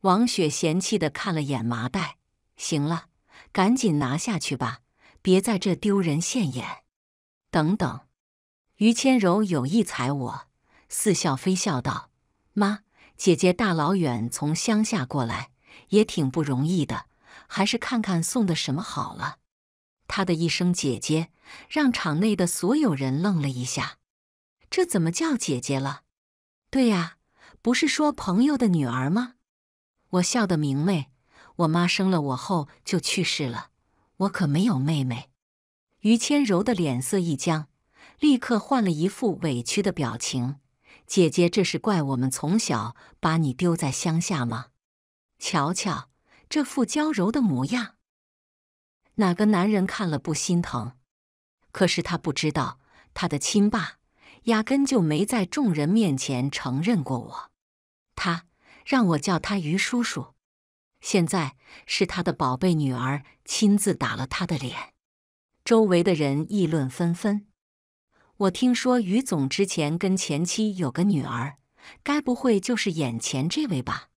王雪嫌弃的看了眼麻袋：“行了，赶紧拿下去吧。”别在这丢人现眼！等等，于千柔有意踩我，似笑非笑道：“妈，姐姐大老远从乡下过来，也挺不容易的，还是看看送的什么好了。”她的一声“姐姐”，让场内的所有人愣了一下。这怎么叫姐姐了？对呀，不是说朋友的女儿吗？我笑得明媚。我妈生了我后就去世了。我可没有妹妹。于千柔的脸色一僵，立刻换了一副委屈的表情：“姐姐，这是怪我们从小把你丢在乡下吗？瞧瞧这副娇柔的模样，哪个男人看了不心疼？”可是他不知道，他的亲爸压根就没在众人面前承认过我。他让我叫他于叔叔，现在是他的宝贝女儿。亲自打了他的脸，周围的人议论纷纷。我听说于总之前跟前妻有个女儿，该不会就是眼前这位吧？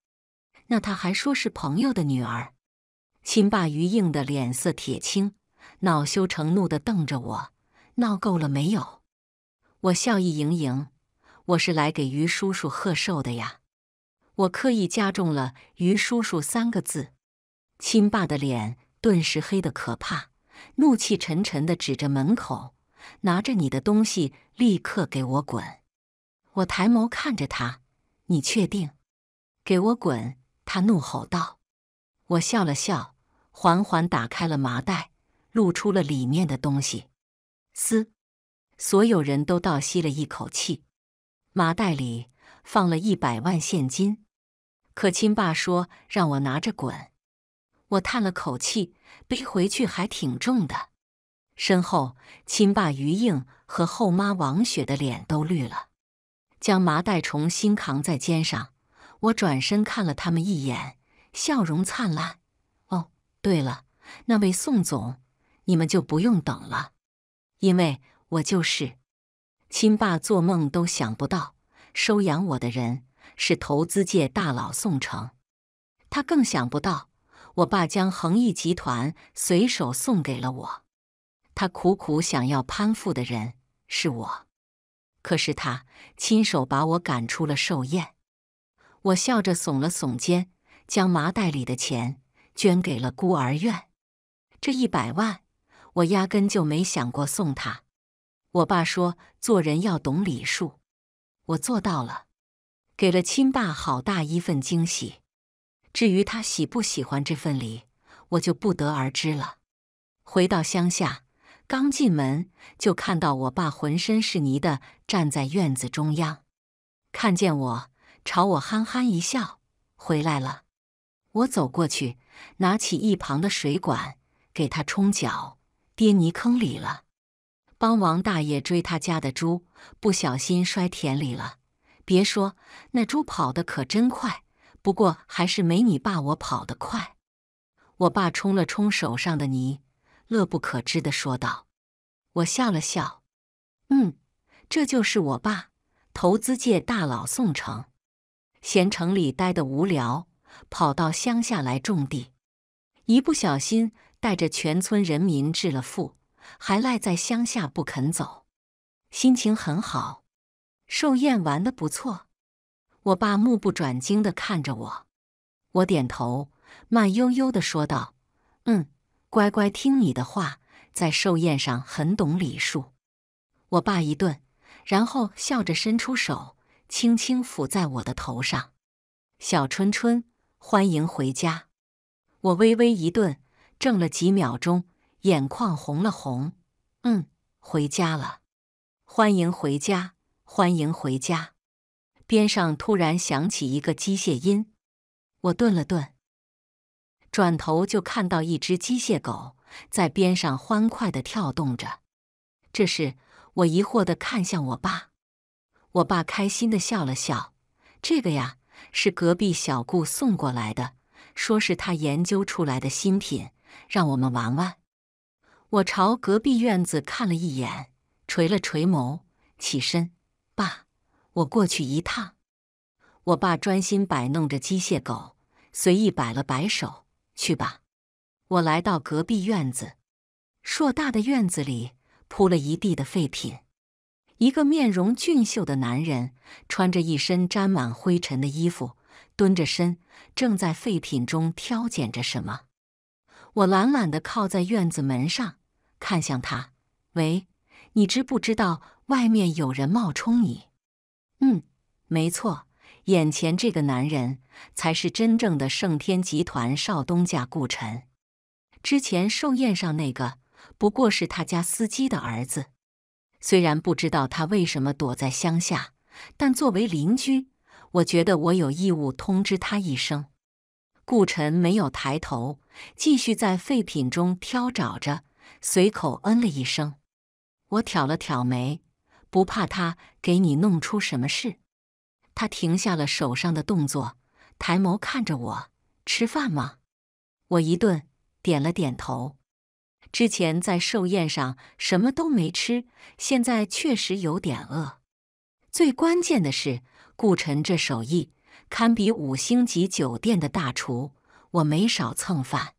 那他还说是朋友的女儿。亲爸于硬的脸色铁青，恼羞成怒的瞪着我：“闹够了没有？”我笑意盈盈：“我是来给于叔叔贺寿的呀。”我刻意加重了“于叔叔”三个字。亲爸的脸。顿时黑得可怕，怒气沉沉地指着门口，拿着你的东西，立刻给我滚！我抬眸看着他，你确定？给我滚！他怒吼道。我笑了笑，缓缓打开了麻袋，露出了里面的东西。嘶！所有人都倒吸了一口气。麻袋里放了一百万现金，可亲爸说让我拿着滚。我叹了口气，背回去还挺重的。身后，亲爸于硬和后妈王雪的脸都绿了。将麻袋重新扛在肩上，我转身看了他们一眼，笑容灿烂。哦，对了，那位宋总，你们就不用等了，因为我就是亲爸，做梦都想不到收养我的人是投资界大佬宋城。他更想不到。我爸将恒益集团随手送给了我，他苦苦想要攀附的人是我，可是他亲手把我赶出了寿宴。我笑着耸了耸肩，将麻袋里的钱捐给了孤儿院。这一百万，我压根就没想过送他。我爸说做人要懂礼数，我做到了，给了亲爸好大一份惊喜。至于他喜不喜欢这份礼，我就不得而知了。回到乡下，刚进门就看到我爸浑身是泥的站在院子中央，看见我，朝我憨憨一笑：“回来了。”我走过去，拿起一旁的水管给他冲脚，跌泥坑里了。帮王大爷追他家的猪，不小心摔田里了。别说，那猪跑得可真快。不过还是没你爸我跑得快。我爸冲了冲手上的泥，乐不可支的说道：“我笑了笑，嗯，这就是我爸，投资界大佬宋城。闲城里待的无聊，跑到乡下来种地，一不小心带着全村人民致了富，还赖在乡下不肯走，心情很好。寿宴玩的不错。”我爸目不转睛地看着我，我点头，慢悠悠地说道：“嗯，乖乖听你的话，在寿宴上很懂礼数。”我爸一顿，然后笑着伸出手，轻轻抚在我的头上：“小春春，欢迎回家。”我微微一顿，怔了几秒钟，眼眶红了红：“嗯，回家了，欢迎回家，欢迎回家。”边上突然响起一个机械音，我顿了顿，转头就看到一只机械狗在边上欢快的跳动着。这时，我疑惑的看向我爸，我爸开心的笑了笑：“这个呀，是隔壁小顾送过来的，说是他研究出来的新品，让我们玩玩。”我朝隔壁院子看了一眼，垂了垂眸，起身，爸。我过去一趟，我爸专心摆弄着机械狗，随意摆了摆手：“去吧。”我来到隔壁院子，硕大的院子里铺了一地的废品。一个面容俊秀的男人穿着一身沾满灰尘的衣服，蹲着身，正在废品中挑拣着什么。我懒懒地靠在院子门上，看向他：“喂，你知不知道外面有人冒充你？”嗯，没错，眼前这个男人才是真正的盛天集团少东家顾晨。之前寿宴上那个，不过是他家司机的儿子。虽然不知道他为什么躲在乡下，但作为邻居，我觉得我有义务通知他一声。顾晨没有抬头，继续在废品中挑找着，随口嗯了一声。我挑了挑眉。不怕他给你弄出什么事？他停下了手上的动作，抬眸看着我：“吃饭吗？”我一顿，点了点头。之前在寿宴上什么都没吃，现在确实有点饿。最关键的是，顾辰这手艺堪比五星级酒店的大厨，我没少蹭饭。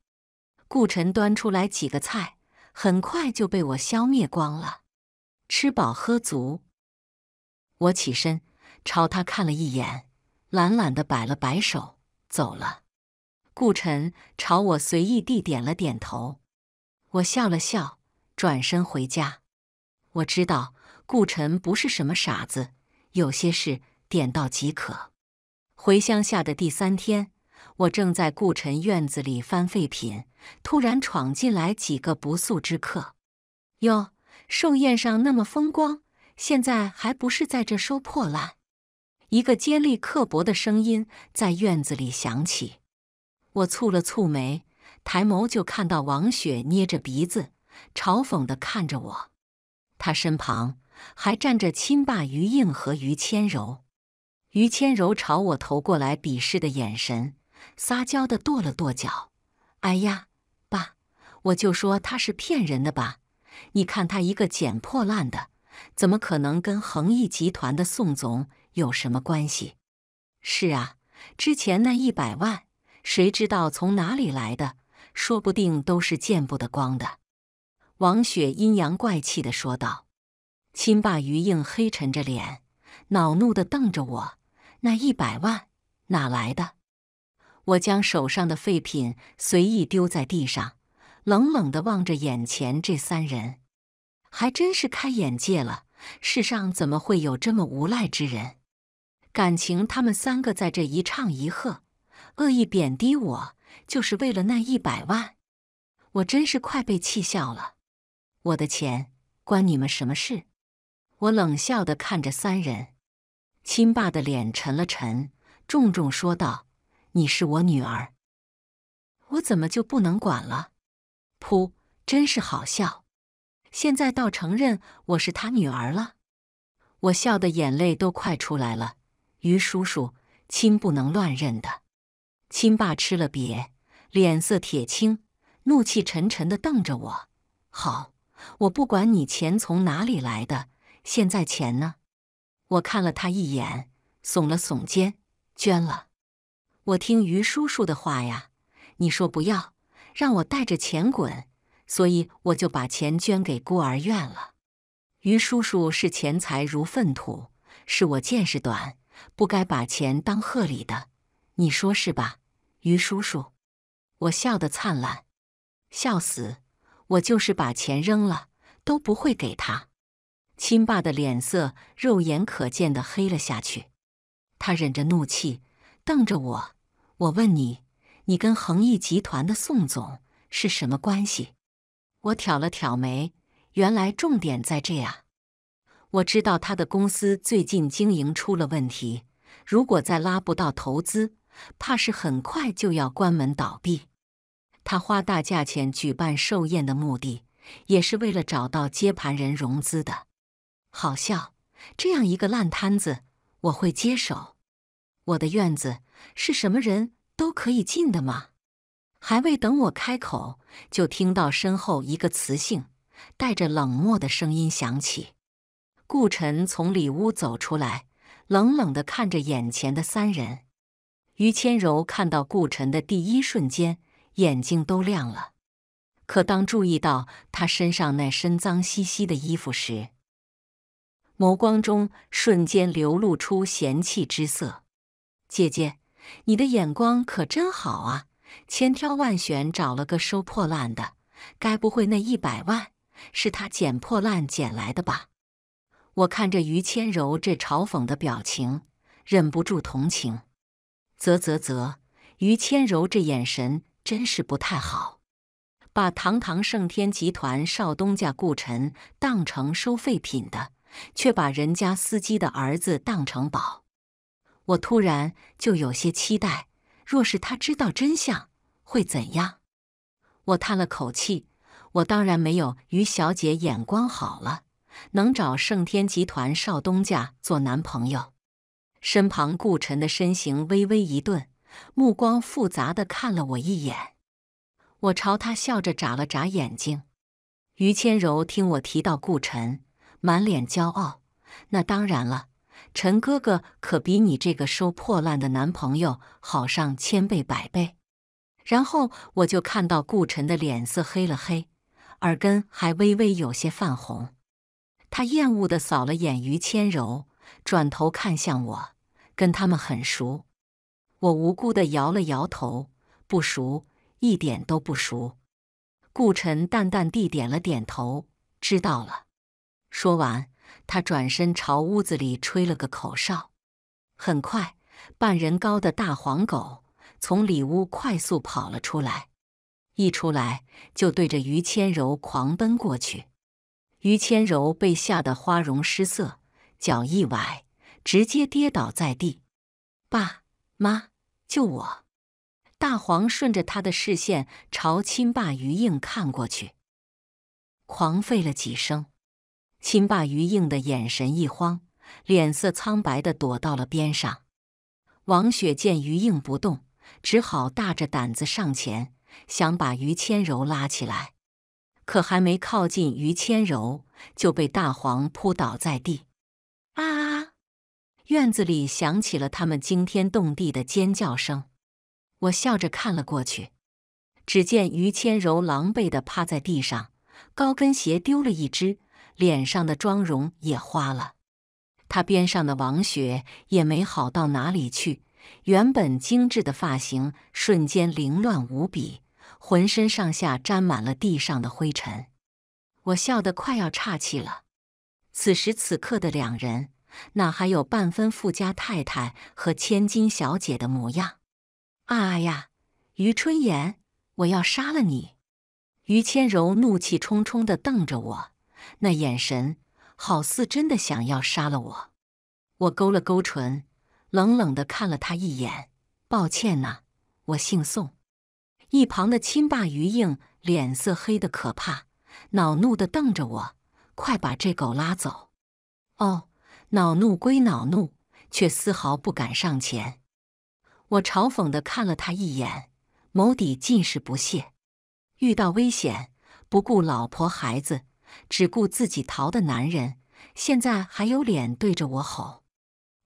顾辰端出来几个菜，很快就被我消灭光了。吃饱喝足，我起身朝他看了一眼，懒懒地摆了摆手，走了。顾晨朝我随意地点了点头，我笑了笑，转身回家。我知道顾晨不是什么傻子，有些事点到即可。回乡下的第三天，我正在顾晨院子里翻废品，突然闯进来几个不速之客，哟。寿宴上那么风光，现在还不是在这收破烂？一个尖利刻薄的声音在院子里响起。我蹙了蹙眉，抬眸就看到王雪捏着鼻子，嘲讽地看着我。她身旁还站着亲爸于硬和于千柔。于千柔朝我投过来鄙视的眼神，撒娇地跺了跺脚：“哎呀，爸，我就说他是骗人的吧。”你看他一个捡破烂的，怎么可能跟恒毅集团的宋总有什么关系？是啊，之前那一百万，谁知道从哪里来的？说不定都是见不得光的。王雪阴阳怪气地说道。亲爸于硬黑沉着脸，恼怒地瞪着我：“那一百万哪来的？”我将手上的废品随意丢在地上。冷冷地望着眼前这三人，还真是开眼界了。世上怎么会有这么无赖之人？感情他们三个在这一唱一和，恶意贬低我，就是为了那一百万。我真是快被气笑了。我的钱关你们什么事？我冷笑地看着三人。亲爸的脸沉了沉，重重说道：“你是我女儿，我怎么就不能管了？”噗！真是好笑，现在倒承认我是他女儿了。我笑的眼泪都快出来了。于叔叔，亲不能乱认的。亲爸吃了瘪，脸色铁青，怒气沉沉的瞪着我。好，我不管你钱从哪里来的，现在钱呢？我看了他一眼，耸了耸肩，捐了。我听于叔叔的话呀，你说不要。让我带着钱滚，所以我就把钱捐给孤儿院了。于叔叔视钱财如粪土，是我见识短，不该把钱当贺礼的，你说是吧，于叔叔？我笑得灿烂，笑死！我就是把钱扔了，都不会给他。亲爸的脸色肉眼可见的黑了下去，他忍着怒气瞪着我，我问你。你跟恒毅集团的宋总是什么关系？我挑了挑眉，原来重点在这啊！我知道他的公司最近经营出了问题，如果再拉不到投资，怕是很快就要关门倒闭。他花大价钱举办寿宴的目的，也是为了找到接盘人融资的。好笑，这样一个烂摊子，我会接手。我的院子是什么人？都可以进的吗？还未等我开口，就听到身后一个磁性、带着冷漠的声音响起。顾晨从里屋走出来，冷冷的看着眼前的三人。于千柔看到顾晨的第一瞬间，眼睛都亮了，可当注意到他身上那身脏兮兮的衣服时，眸光中瞬间流露出嫌弃之色。姐姐。你的眼光可真好啊，千挑万选找了个收破烂的。该不会那一百万是他捡破烂捡来的吧？我看着于千柔这嘲讽的表情，忍不住同情。啧啧啧，于千柔这眼神真是不太好，把堂堂盛天集团少东家顾辰当成收废品的，却把人家司机的儿子当成宝。我突然就有些期待，若是他知道真相会怎样？我叹了口气，我当然没有于小姐眼光好了，能找盛天集团少东家做男朋友。身旁顾辰的身形微微一顿，目光复杂的看了我一眼。我朝他笑着眨了眨眼睛。于千柔听我提到顾辰，满脸骄傲：“那当然了。”陈哥哥可比你这个收破烂的男朋友好上千倍百倍。然后我就看到顾辰的脸色黑了黑，耳根还微微有些泛红。他厌恶地扫了眼于千柔，转头看向我，跟他们很熟。我无辜地摇了摇头，不熟，一点都不熟。顾辰淡淡地点了点头，知道了。说完。他转身朝屋子里吹了个口哨，很快，半人高的大黄狗从里屋快速跑了出来，一出来就对着于千柔狂奔过去。于千柔被吓得花容失色，脚一崴，直接跌倒在地。爸妈，救我！大黄顺着他的视线朝亲爸于硬看过去，狂吠了几声。亲爸于映的眼神一慌，脸色苍白的躲到了边上。王雪见于映不动，只好大着胆子上前，想把于千柔拉起来。可还没靠近于千柔，就被大黄扑倒在地。啊！院子里响起了他们惊天动地的尖叫声。我笑着看了过去，只见于千柔狼狈的趴在地上，高跟鞋丢了一只。脸上的妆容也花了，她边上的王雪也没好到哪里去，原本精致的发型瞬间凌乱无比，浑身上下沾满了地上的灰尘。我笑得快要岔气了。此时此刻的两人哪还有半分富家太太和千金小姐的模样？啊呀，于春言，我要杀了你！于千柔怒气冲冲地瞪着我。那眼神好似真的想要杀了我，我勾了勾唇，冷冷的看了他一眼。抱歉呐，我姓宋。一旁的亲爸于硬脸色黑的可怕，恼怒的瞪着我，快把这狗拉走。哦，恼怒归恼怒，却丝毫不敢上前。我嘲讽的看了他一眼，眸底尽是不屑。遇到危险，不顾老婆孩子。只顾自己逃的男人，现在还有脸对着我吼！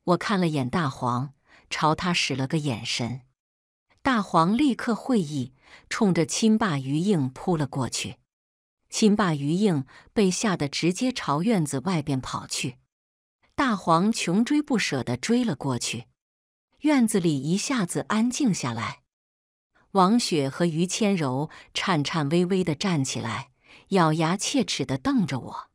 我看了眼大黄，朝他使了个眼神。大黄立刻会意，冲着亲爸于硬扑了过去。亲爸于硬被吓得直接朝院子外边跑去，大黄穷追不舍地追了过去。院子里一下子安静下来，王雪和于千柔颤颤巍巍地站起来。咬牙切齿地瞪着我，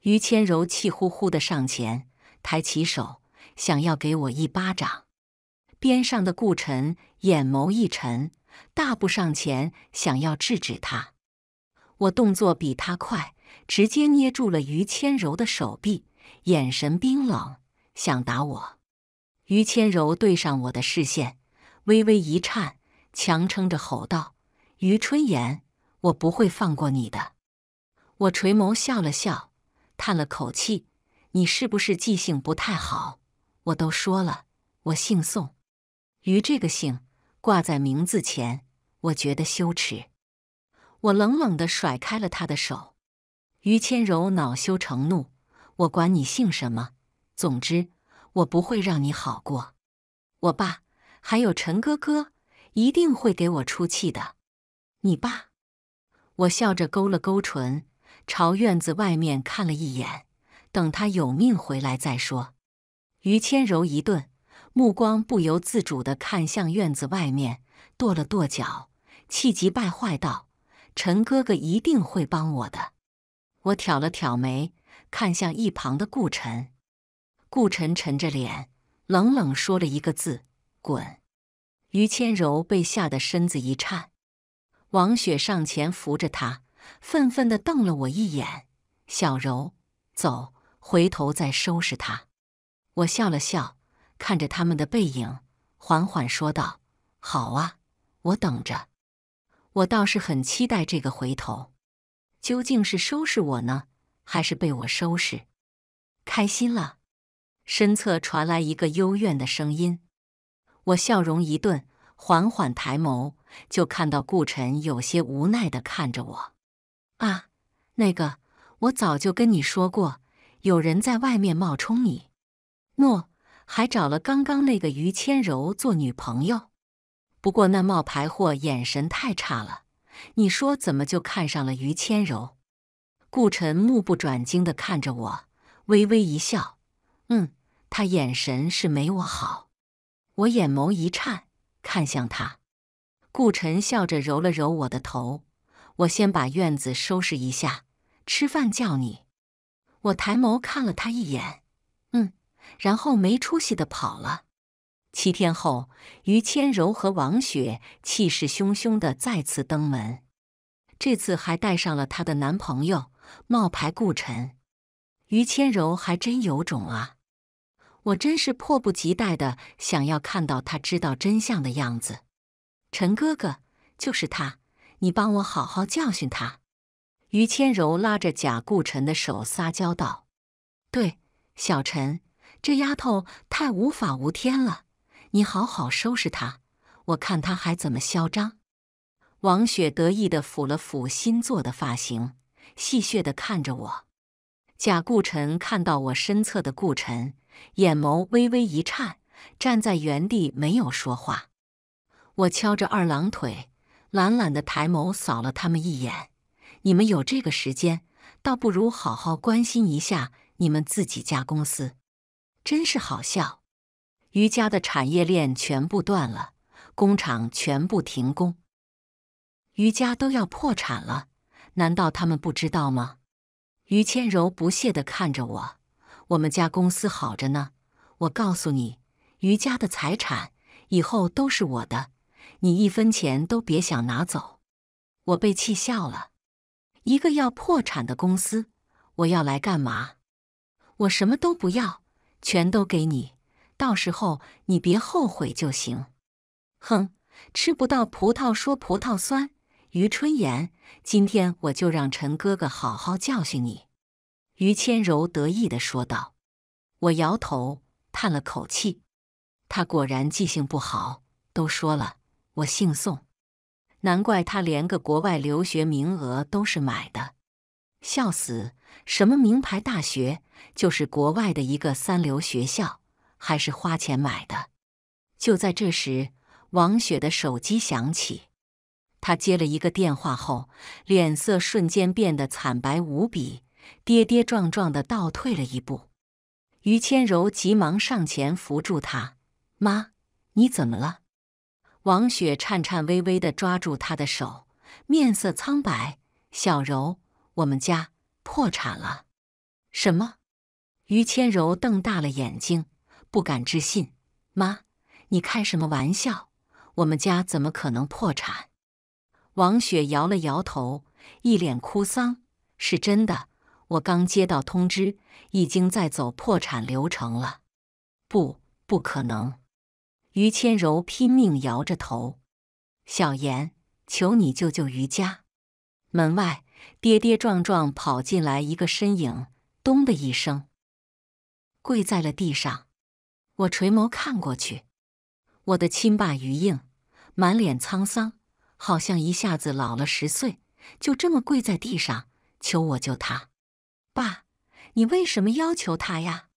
于千柔气呼呼地上前，抬起手想要给我一巴掌。边上的顾辰眼眸一沉，大步上前想要制止他。我动作比他快，直接捏住了于千柔的手臂，眼神冰冷，想打我。于千柔对上我的视线，微微一颤，强撑着吼道：“于春言，我不会放过你的！”我垂眸笑了笑，叹了口气：“你是不是记性不太好？我都说了，我姓宋，于这个姓挂在名字前，我觉得羞耻。”我冷冷地甩开了他的手。于千柔恼羞成怒：“我管你姓什么，总之我不会让你好过。我爸还有陈哥哥一定会给我出气的。”你爸？我笑着勾了勾唇。朝院子外面看了一眼，等他有命回来再说。于千柔一顿，目光不由自主地看向院子外面，跺了跺脚，气急败坏道：“陈哥哥一定会帮我的。”我挑了挑眉，看向一旁的顾辰，顾辰沉着脸，冷冷说了一个字：“滚。”于千柔被吓得身子一颤，王雪上前扶着他。愤愤地瞪了我一眼，小柔，走，回头再收拾他。我笑了笑，看着他们的背影，缓缓说道：“好啊，我等着。我倒是很期待这个回头，究竟是收拾我呢，还是被我收拾？”开心了，身侧传来一个幽怨的声音。我笑容一顿，缓缓抬眸，就看到顾晨有些无奈地看着我。啊，那个，我早就跟你说过，有人在外面冒充你，诺，还找了刚刚那个于千柔做女朋友。不过那冒牌货眼神太差了，你说怎么就看上了于千柔？顾晨目不转睛地看着我，微微一笑，嗯，他眼神是没我好。我眼眸一颤，看向他。顾晨笑着揉了揉我的头。我先把院子收拾一下，吃饭叫你。我抬眸看了他一眼，嗯，然后没出息的跑了。七天后，于千柔和王雪气势汹汹的再次登门，这次还带上了她的男朋友冒牌顾辰。于千柔还真有种啊！我真是迫不及待的想要看到她知道真相的样子。陈哥哥，就是他。你帮我好好教训他，于千柔拉着贾顾辰的手撒娇道：“对，小陈，这丫头太无法无天了，你好好收拾她，我看她还怎么嚣张。”王雪得意地抚了抚新做的发型，戏谑地看着我。贾顾辰看到我身侧的顾辰，眼眸微微一颤，站在原地没有说话。我翘着二郎腿。懒懒的抬眸扫了他们一眼：“你们有这个时间，倒不如好好关心一下你们自己家公司。真是好笑，于家的产业链全部断了，工厂全部停工，于家都要破产了，难道他们不知道吗？”于千柔不屑地看着我：“我们家公司好着呢，我告诉你，于家的财产以后都是我的。”你一分钱都别想拿走！我被气笑了。一个要破产的公司，我要来干嘛？我什么都不要，全都给你。到时候你别后悔就行。哼，吃不到葡萄说葡萄酸。于春言，今天我就让陈哥哥好好教训你。”于千柔得意地说道。我摇头，叹了口气。他果然记性不好，都说了。我姓宋，难怪他连个国外留学名额都是买的，笑死！什么名牌大学，就是国外的一个三流学校，还是花钱买的。就在这时，王雪的手机响起，她接了一个电话后，脸色瞬间变得惨白无比，跌跌撞撞的倒退了一步。于千柔急忙上前扶住她：“妈，你怎么了？”王雪颤颤巍巍地抓住他的手，面色苍白。小柔，我们家破产了！什么？于千柔瞪大了眼睛，不敢置信：“妈，你开什么玩笑？我们家怎么可能破产？”王雪摇了摇头，一脸哭丧：“是真的，我刚接到通知，已经在走破产流程了。”“不，不可能！”于谦柔拼命摇着头：“小言，求你救救于家！”门外跌跌撞撞跑进来一个身影，咚的一声跪在了地上。我垂眸看过去，我的亲爸于应满脸沧桑，好像一下子老了十岁，就这么跪在地上求我救他。爸，你为什么要求他呀？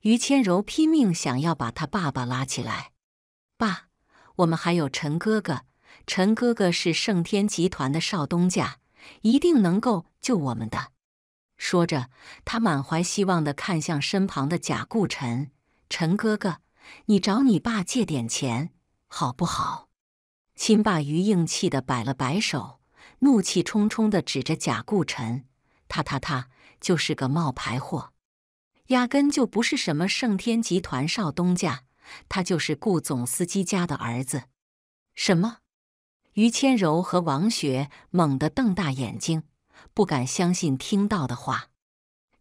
于谦柔拼命想要把他爸爸拉起来。爸，我们还有陈哥哥。陈哥哥是盛天集团的少东家，一定能够救我们的。说着，他满怀希望的看向身旁的贾顾晨：“陈哥哥，你找你爸借点钱，好不好？”亲爸于硬气的摆了摆手，怒气冲冲的指着贾顾晨：“他他他，就是个冒牌货，压根就不是什么盛天集团少东家。”他就是顾总司机家的儿子。什么？于千柔和王雪猛地瞪大眼睛，不敢相信听到的话。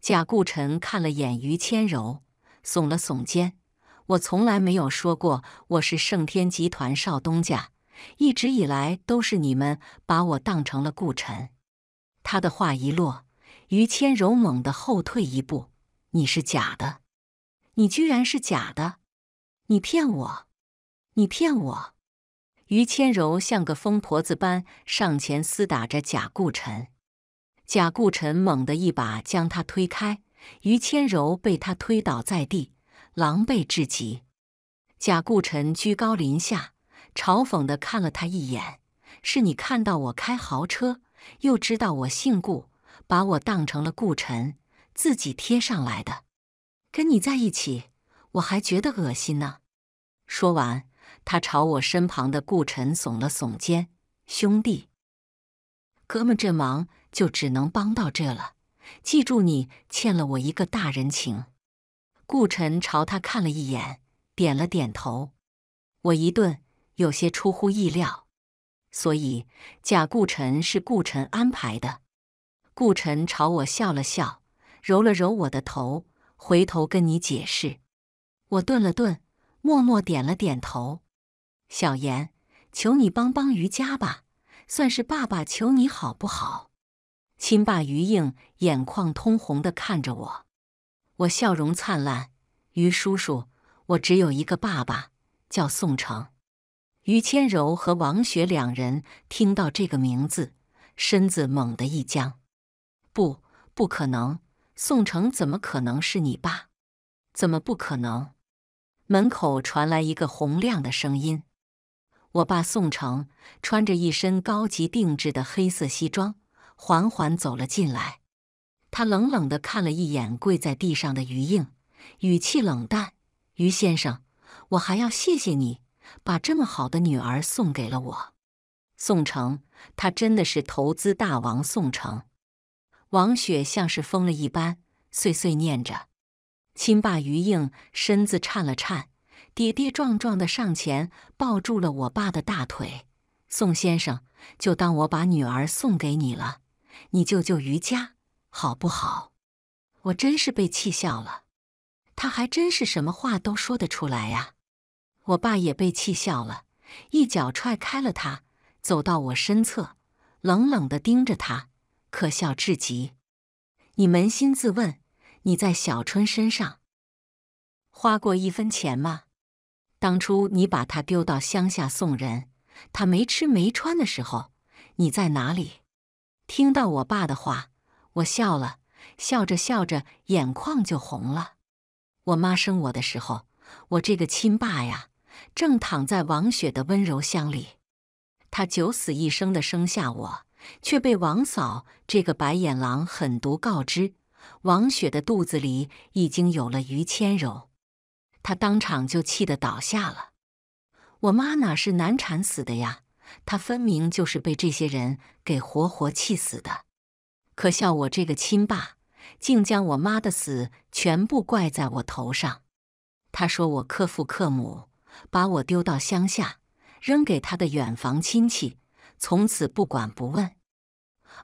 贾顾晨看了眼于千柔，耸了耸肩：“我从来没有说过我是盛天集团少东家，一直以来都是你们把我当成了顾晨。”他的话一落，于千柔猛地后退一步：“你是假的！你居然是假的！”你骗我！你骗我！于千柔像个疯婆子般上前厮打着贾顾晨，贾顾晨猛地一把将她推开，于千柔被他推倒在地，狼狈至极。贾顾晨居高临下，嘲讽的看了他一眼：“是你看到我开豪车，又知道我姓顾，把我当成了顾晨，自己贴上来的。跟你在一起。”我还觉得恶心呢。说完，他朝我身旁的顾晨耸了耸肩：“兄弟，哥们这忙就只能帮到这了，记住，你欠了我一个大人情。”顾晨朝他看了一眼，点了点头。我一顿，有些出乎意料。所以，假顾晨是顾晨安排的。顾晨朝我笑了笑，揉了揉我的头，回头跟你解释。我顿了顿，默默点了点头。小严，求你帮帮于家吧，算是爸爸求你好不好？亲爸于硬眼眶通红的看着我，我笑容灿烂。于叔叔，我只有一个爸爸，叫宋城。于千柔和王雪两人听到这个名字，身子猛地一僵。不，不可能！宋城怎么可能是你爸？怎么不可能？门口传来一个洪亮的声音。我爸宋城穿着一身高级定制的黑色西装，缓缓走了进来。他冷冷的看了一眼跪在地上的于映，语气冷淡：“于先生，我还要谢谢你，把这么好的女儿送给了我。”宋城，他真的是投资大王宋城。王雪像是疯了一般，碎碎念着。亲爸于应身子颤了颤，跌跌撞撞的上前抱住了我爸的大腿。宋先生，就当我把女儿送给你了，你救救于家好不好？我真是被气笑了，他还真是什么话都说得出来呀！我爸也被气笑了，一脚踹开了他，走到我身侧，冷冷的盯着他，可笑至极。你扪心自问。你在小春身上花过一分钱吗？当初你把他丢到乡下送人，他没吃没穿的时候，你在哪里？听到我爸的话，我笑了，笑着笑着，眼眶就红了。我妈生我的时候，我这个亲爸呀，正躺在王雪的温柔乡里。他九死一生的生下我，却被王嫂这个白眼狼狠毒告知。王雪的肚子里已经有了于千柔，她当场就气得倒下了。我妈哪是难产死的呀？她分明就是被这些人给活活气死的。可笑我这个亲爸，竟将我妈的死全部怪在我头上。他说我克父克母，把我丢到乡下，扔给他的远房亲戚，从此不管不问。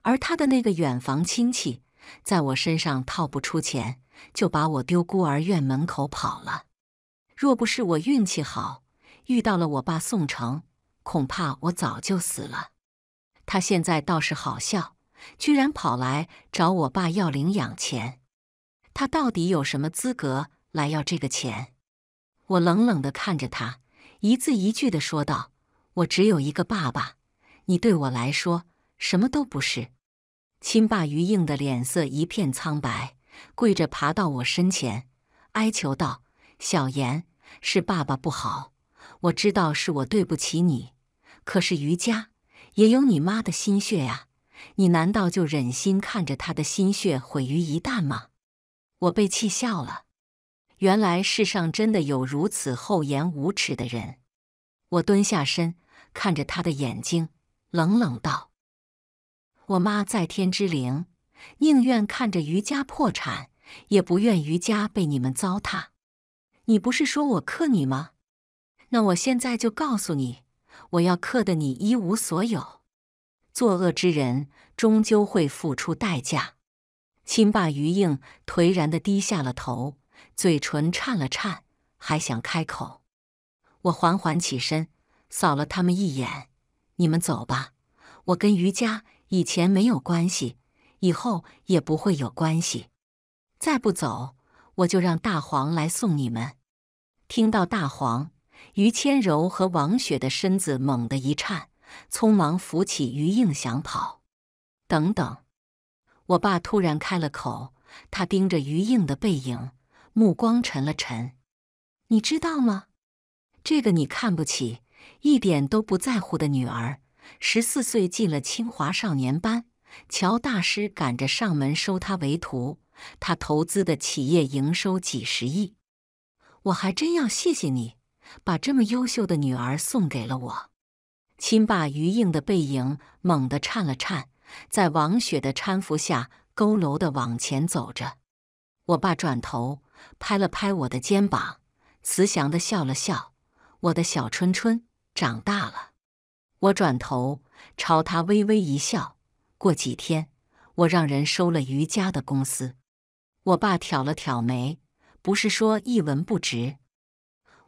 而他的那个远房亲戚。在我身上套不出钱，就把我丢孤儿院门口跑了。若不是我运气好，遇到了我爸宋城，恐怕我早就死了。他现在倒是好笑，居然跑来找我爸要领养钱。他到底有什么资格来要这个钱？我冷冷地看着他，一字一句地说道：“我只有一个爸爸，你对我来说什么都不是。”亲爸于应的脸色一片苍白，跪着爬到我身前，哀求道：“小言，是爸爸不好，我知道是我对不起你，可是于家也有你妈的心血呀，你难道就忍心看着他的心血毁于一旦吗？”我被气笑了，原来世上真的有如此厚颜无耻的人。我蹲下身，看着他的眼睛，冷冷道。我妈在天之灵，宁愿看着余家破产，也不愿余家被你们糟蹋。你不是说我克你吗？那我现在就告诉你，我要克的你一无所有。作恶之人终究会付出代价。亲爸余硬颓然地低下了头，嘴唇颤了颤，还想开口。我缓缓起身，扫了他们一眼：“你们走吧，我跟余家。”以前没有关系，以后也不会有关系。再不走，我就让大黄来送你们。听到大黄，于千柔和王雪的身子猛地一颤，匆忙扶起于应想跑。等等，我爸突然开了口，他盯着于应的背影，目光沉了沉。你知道吗？这个你看不起、一点都不在乎的女儿。十四岁进了清华少年班，乔大师赶着上门收他为徒。他投资的企业营收几十亿，我还真要谢谢你，把这么优秀的女儿送给了我。亲爸于映的背影猛地颤了颤，在王雪的搀扶下，佝偻地往前走着。我爸转头拍了拍我的肩膀，慈祥的笑了笑：“我的小春春长大了。”我转头朝他微微一笑。过几天，我让人收了余家的公司。我爸挑了挑眉，不是说一文不值？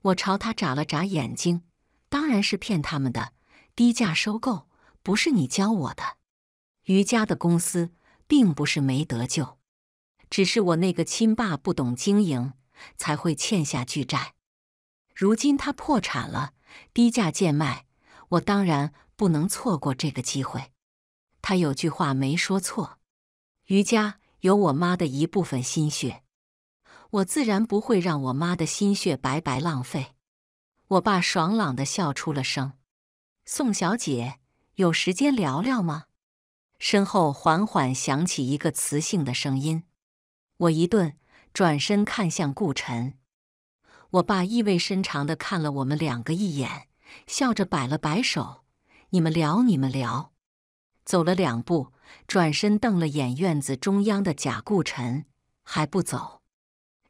我朝他眨了眨眼睛，当然是骗他们的，低价收购，不是你教我的。余家的公司并不是没得救，只是我那个亲爸不懂经营，才会欠下巨债。如今他破产了，低价贱卖。我当然不能错过这个机会。他有句话没说错，余家有我妈的一部分心血，我自然不会让我妈的心血白白浪费。我爸爽朗的笑出了声。宋小姐，有时间聊聊吗？身后缓缓响起一个磁性的声音。我一顿，转身看向顾辰。我爸意味深长的看了我们两个一眼。笑着摆了摆手，你们聊，你们聊。走了两步，转身瞪了眼院子中央的贾顾晨，还不走。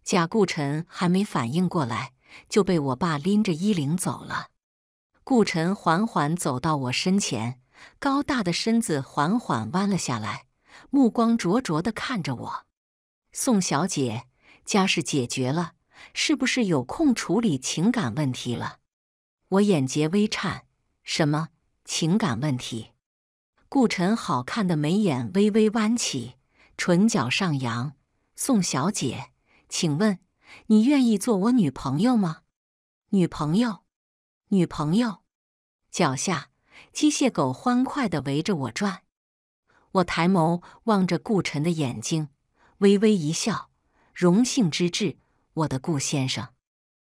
贾顾晨还没反应过来，就被我爸拎着衣领走了。顾晨缓缓走到我身前，高大的身子缓缓弯了下来，目光灼灼的看着我。宋小姐，家事解决了，是不是有空处理情感问题了？我眼睫微颤，什么情感问题？顾晨好看的眉眼微微弯起，唇角上扬。宋小姐，请问你愿意做我女朋友吗？女朋友，女朋友。脚下机械狗欢快的围着我转，我抬眸望着顾晨的眼睛，微微一笑，荣幸之至，我的顾先生。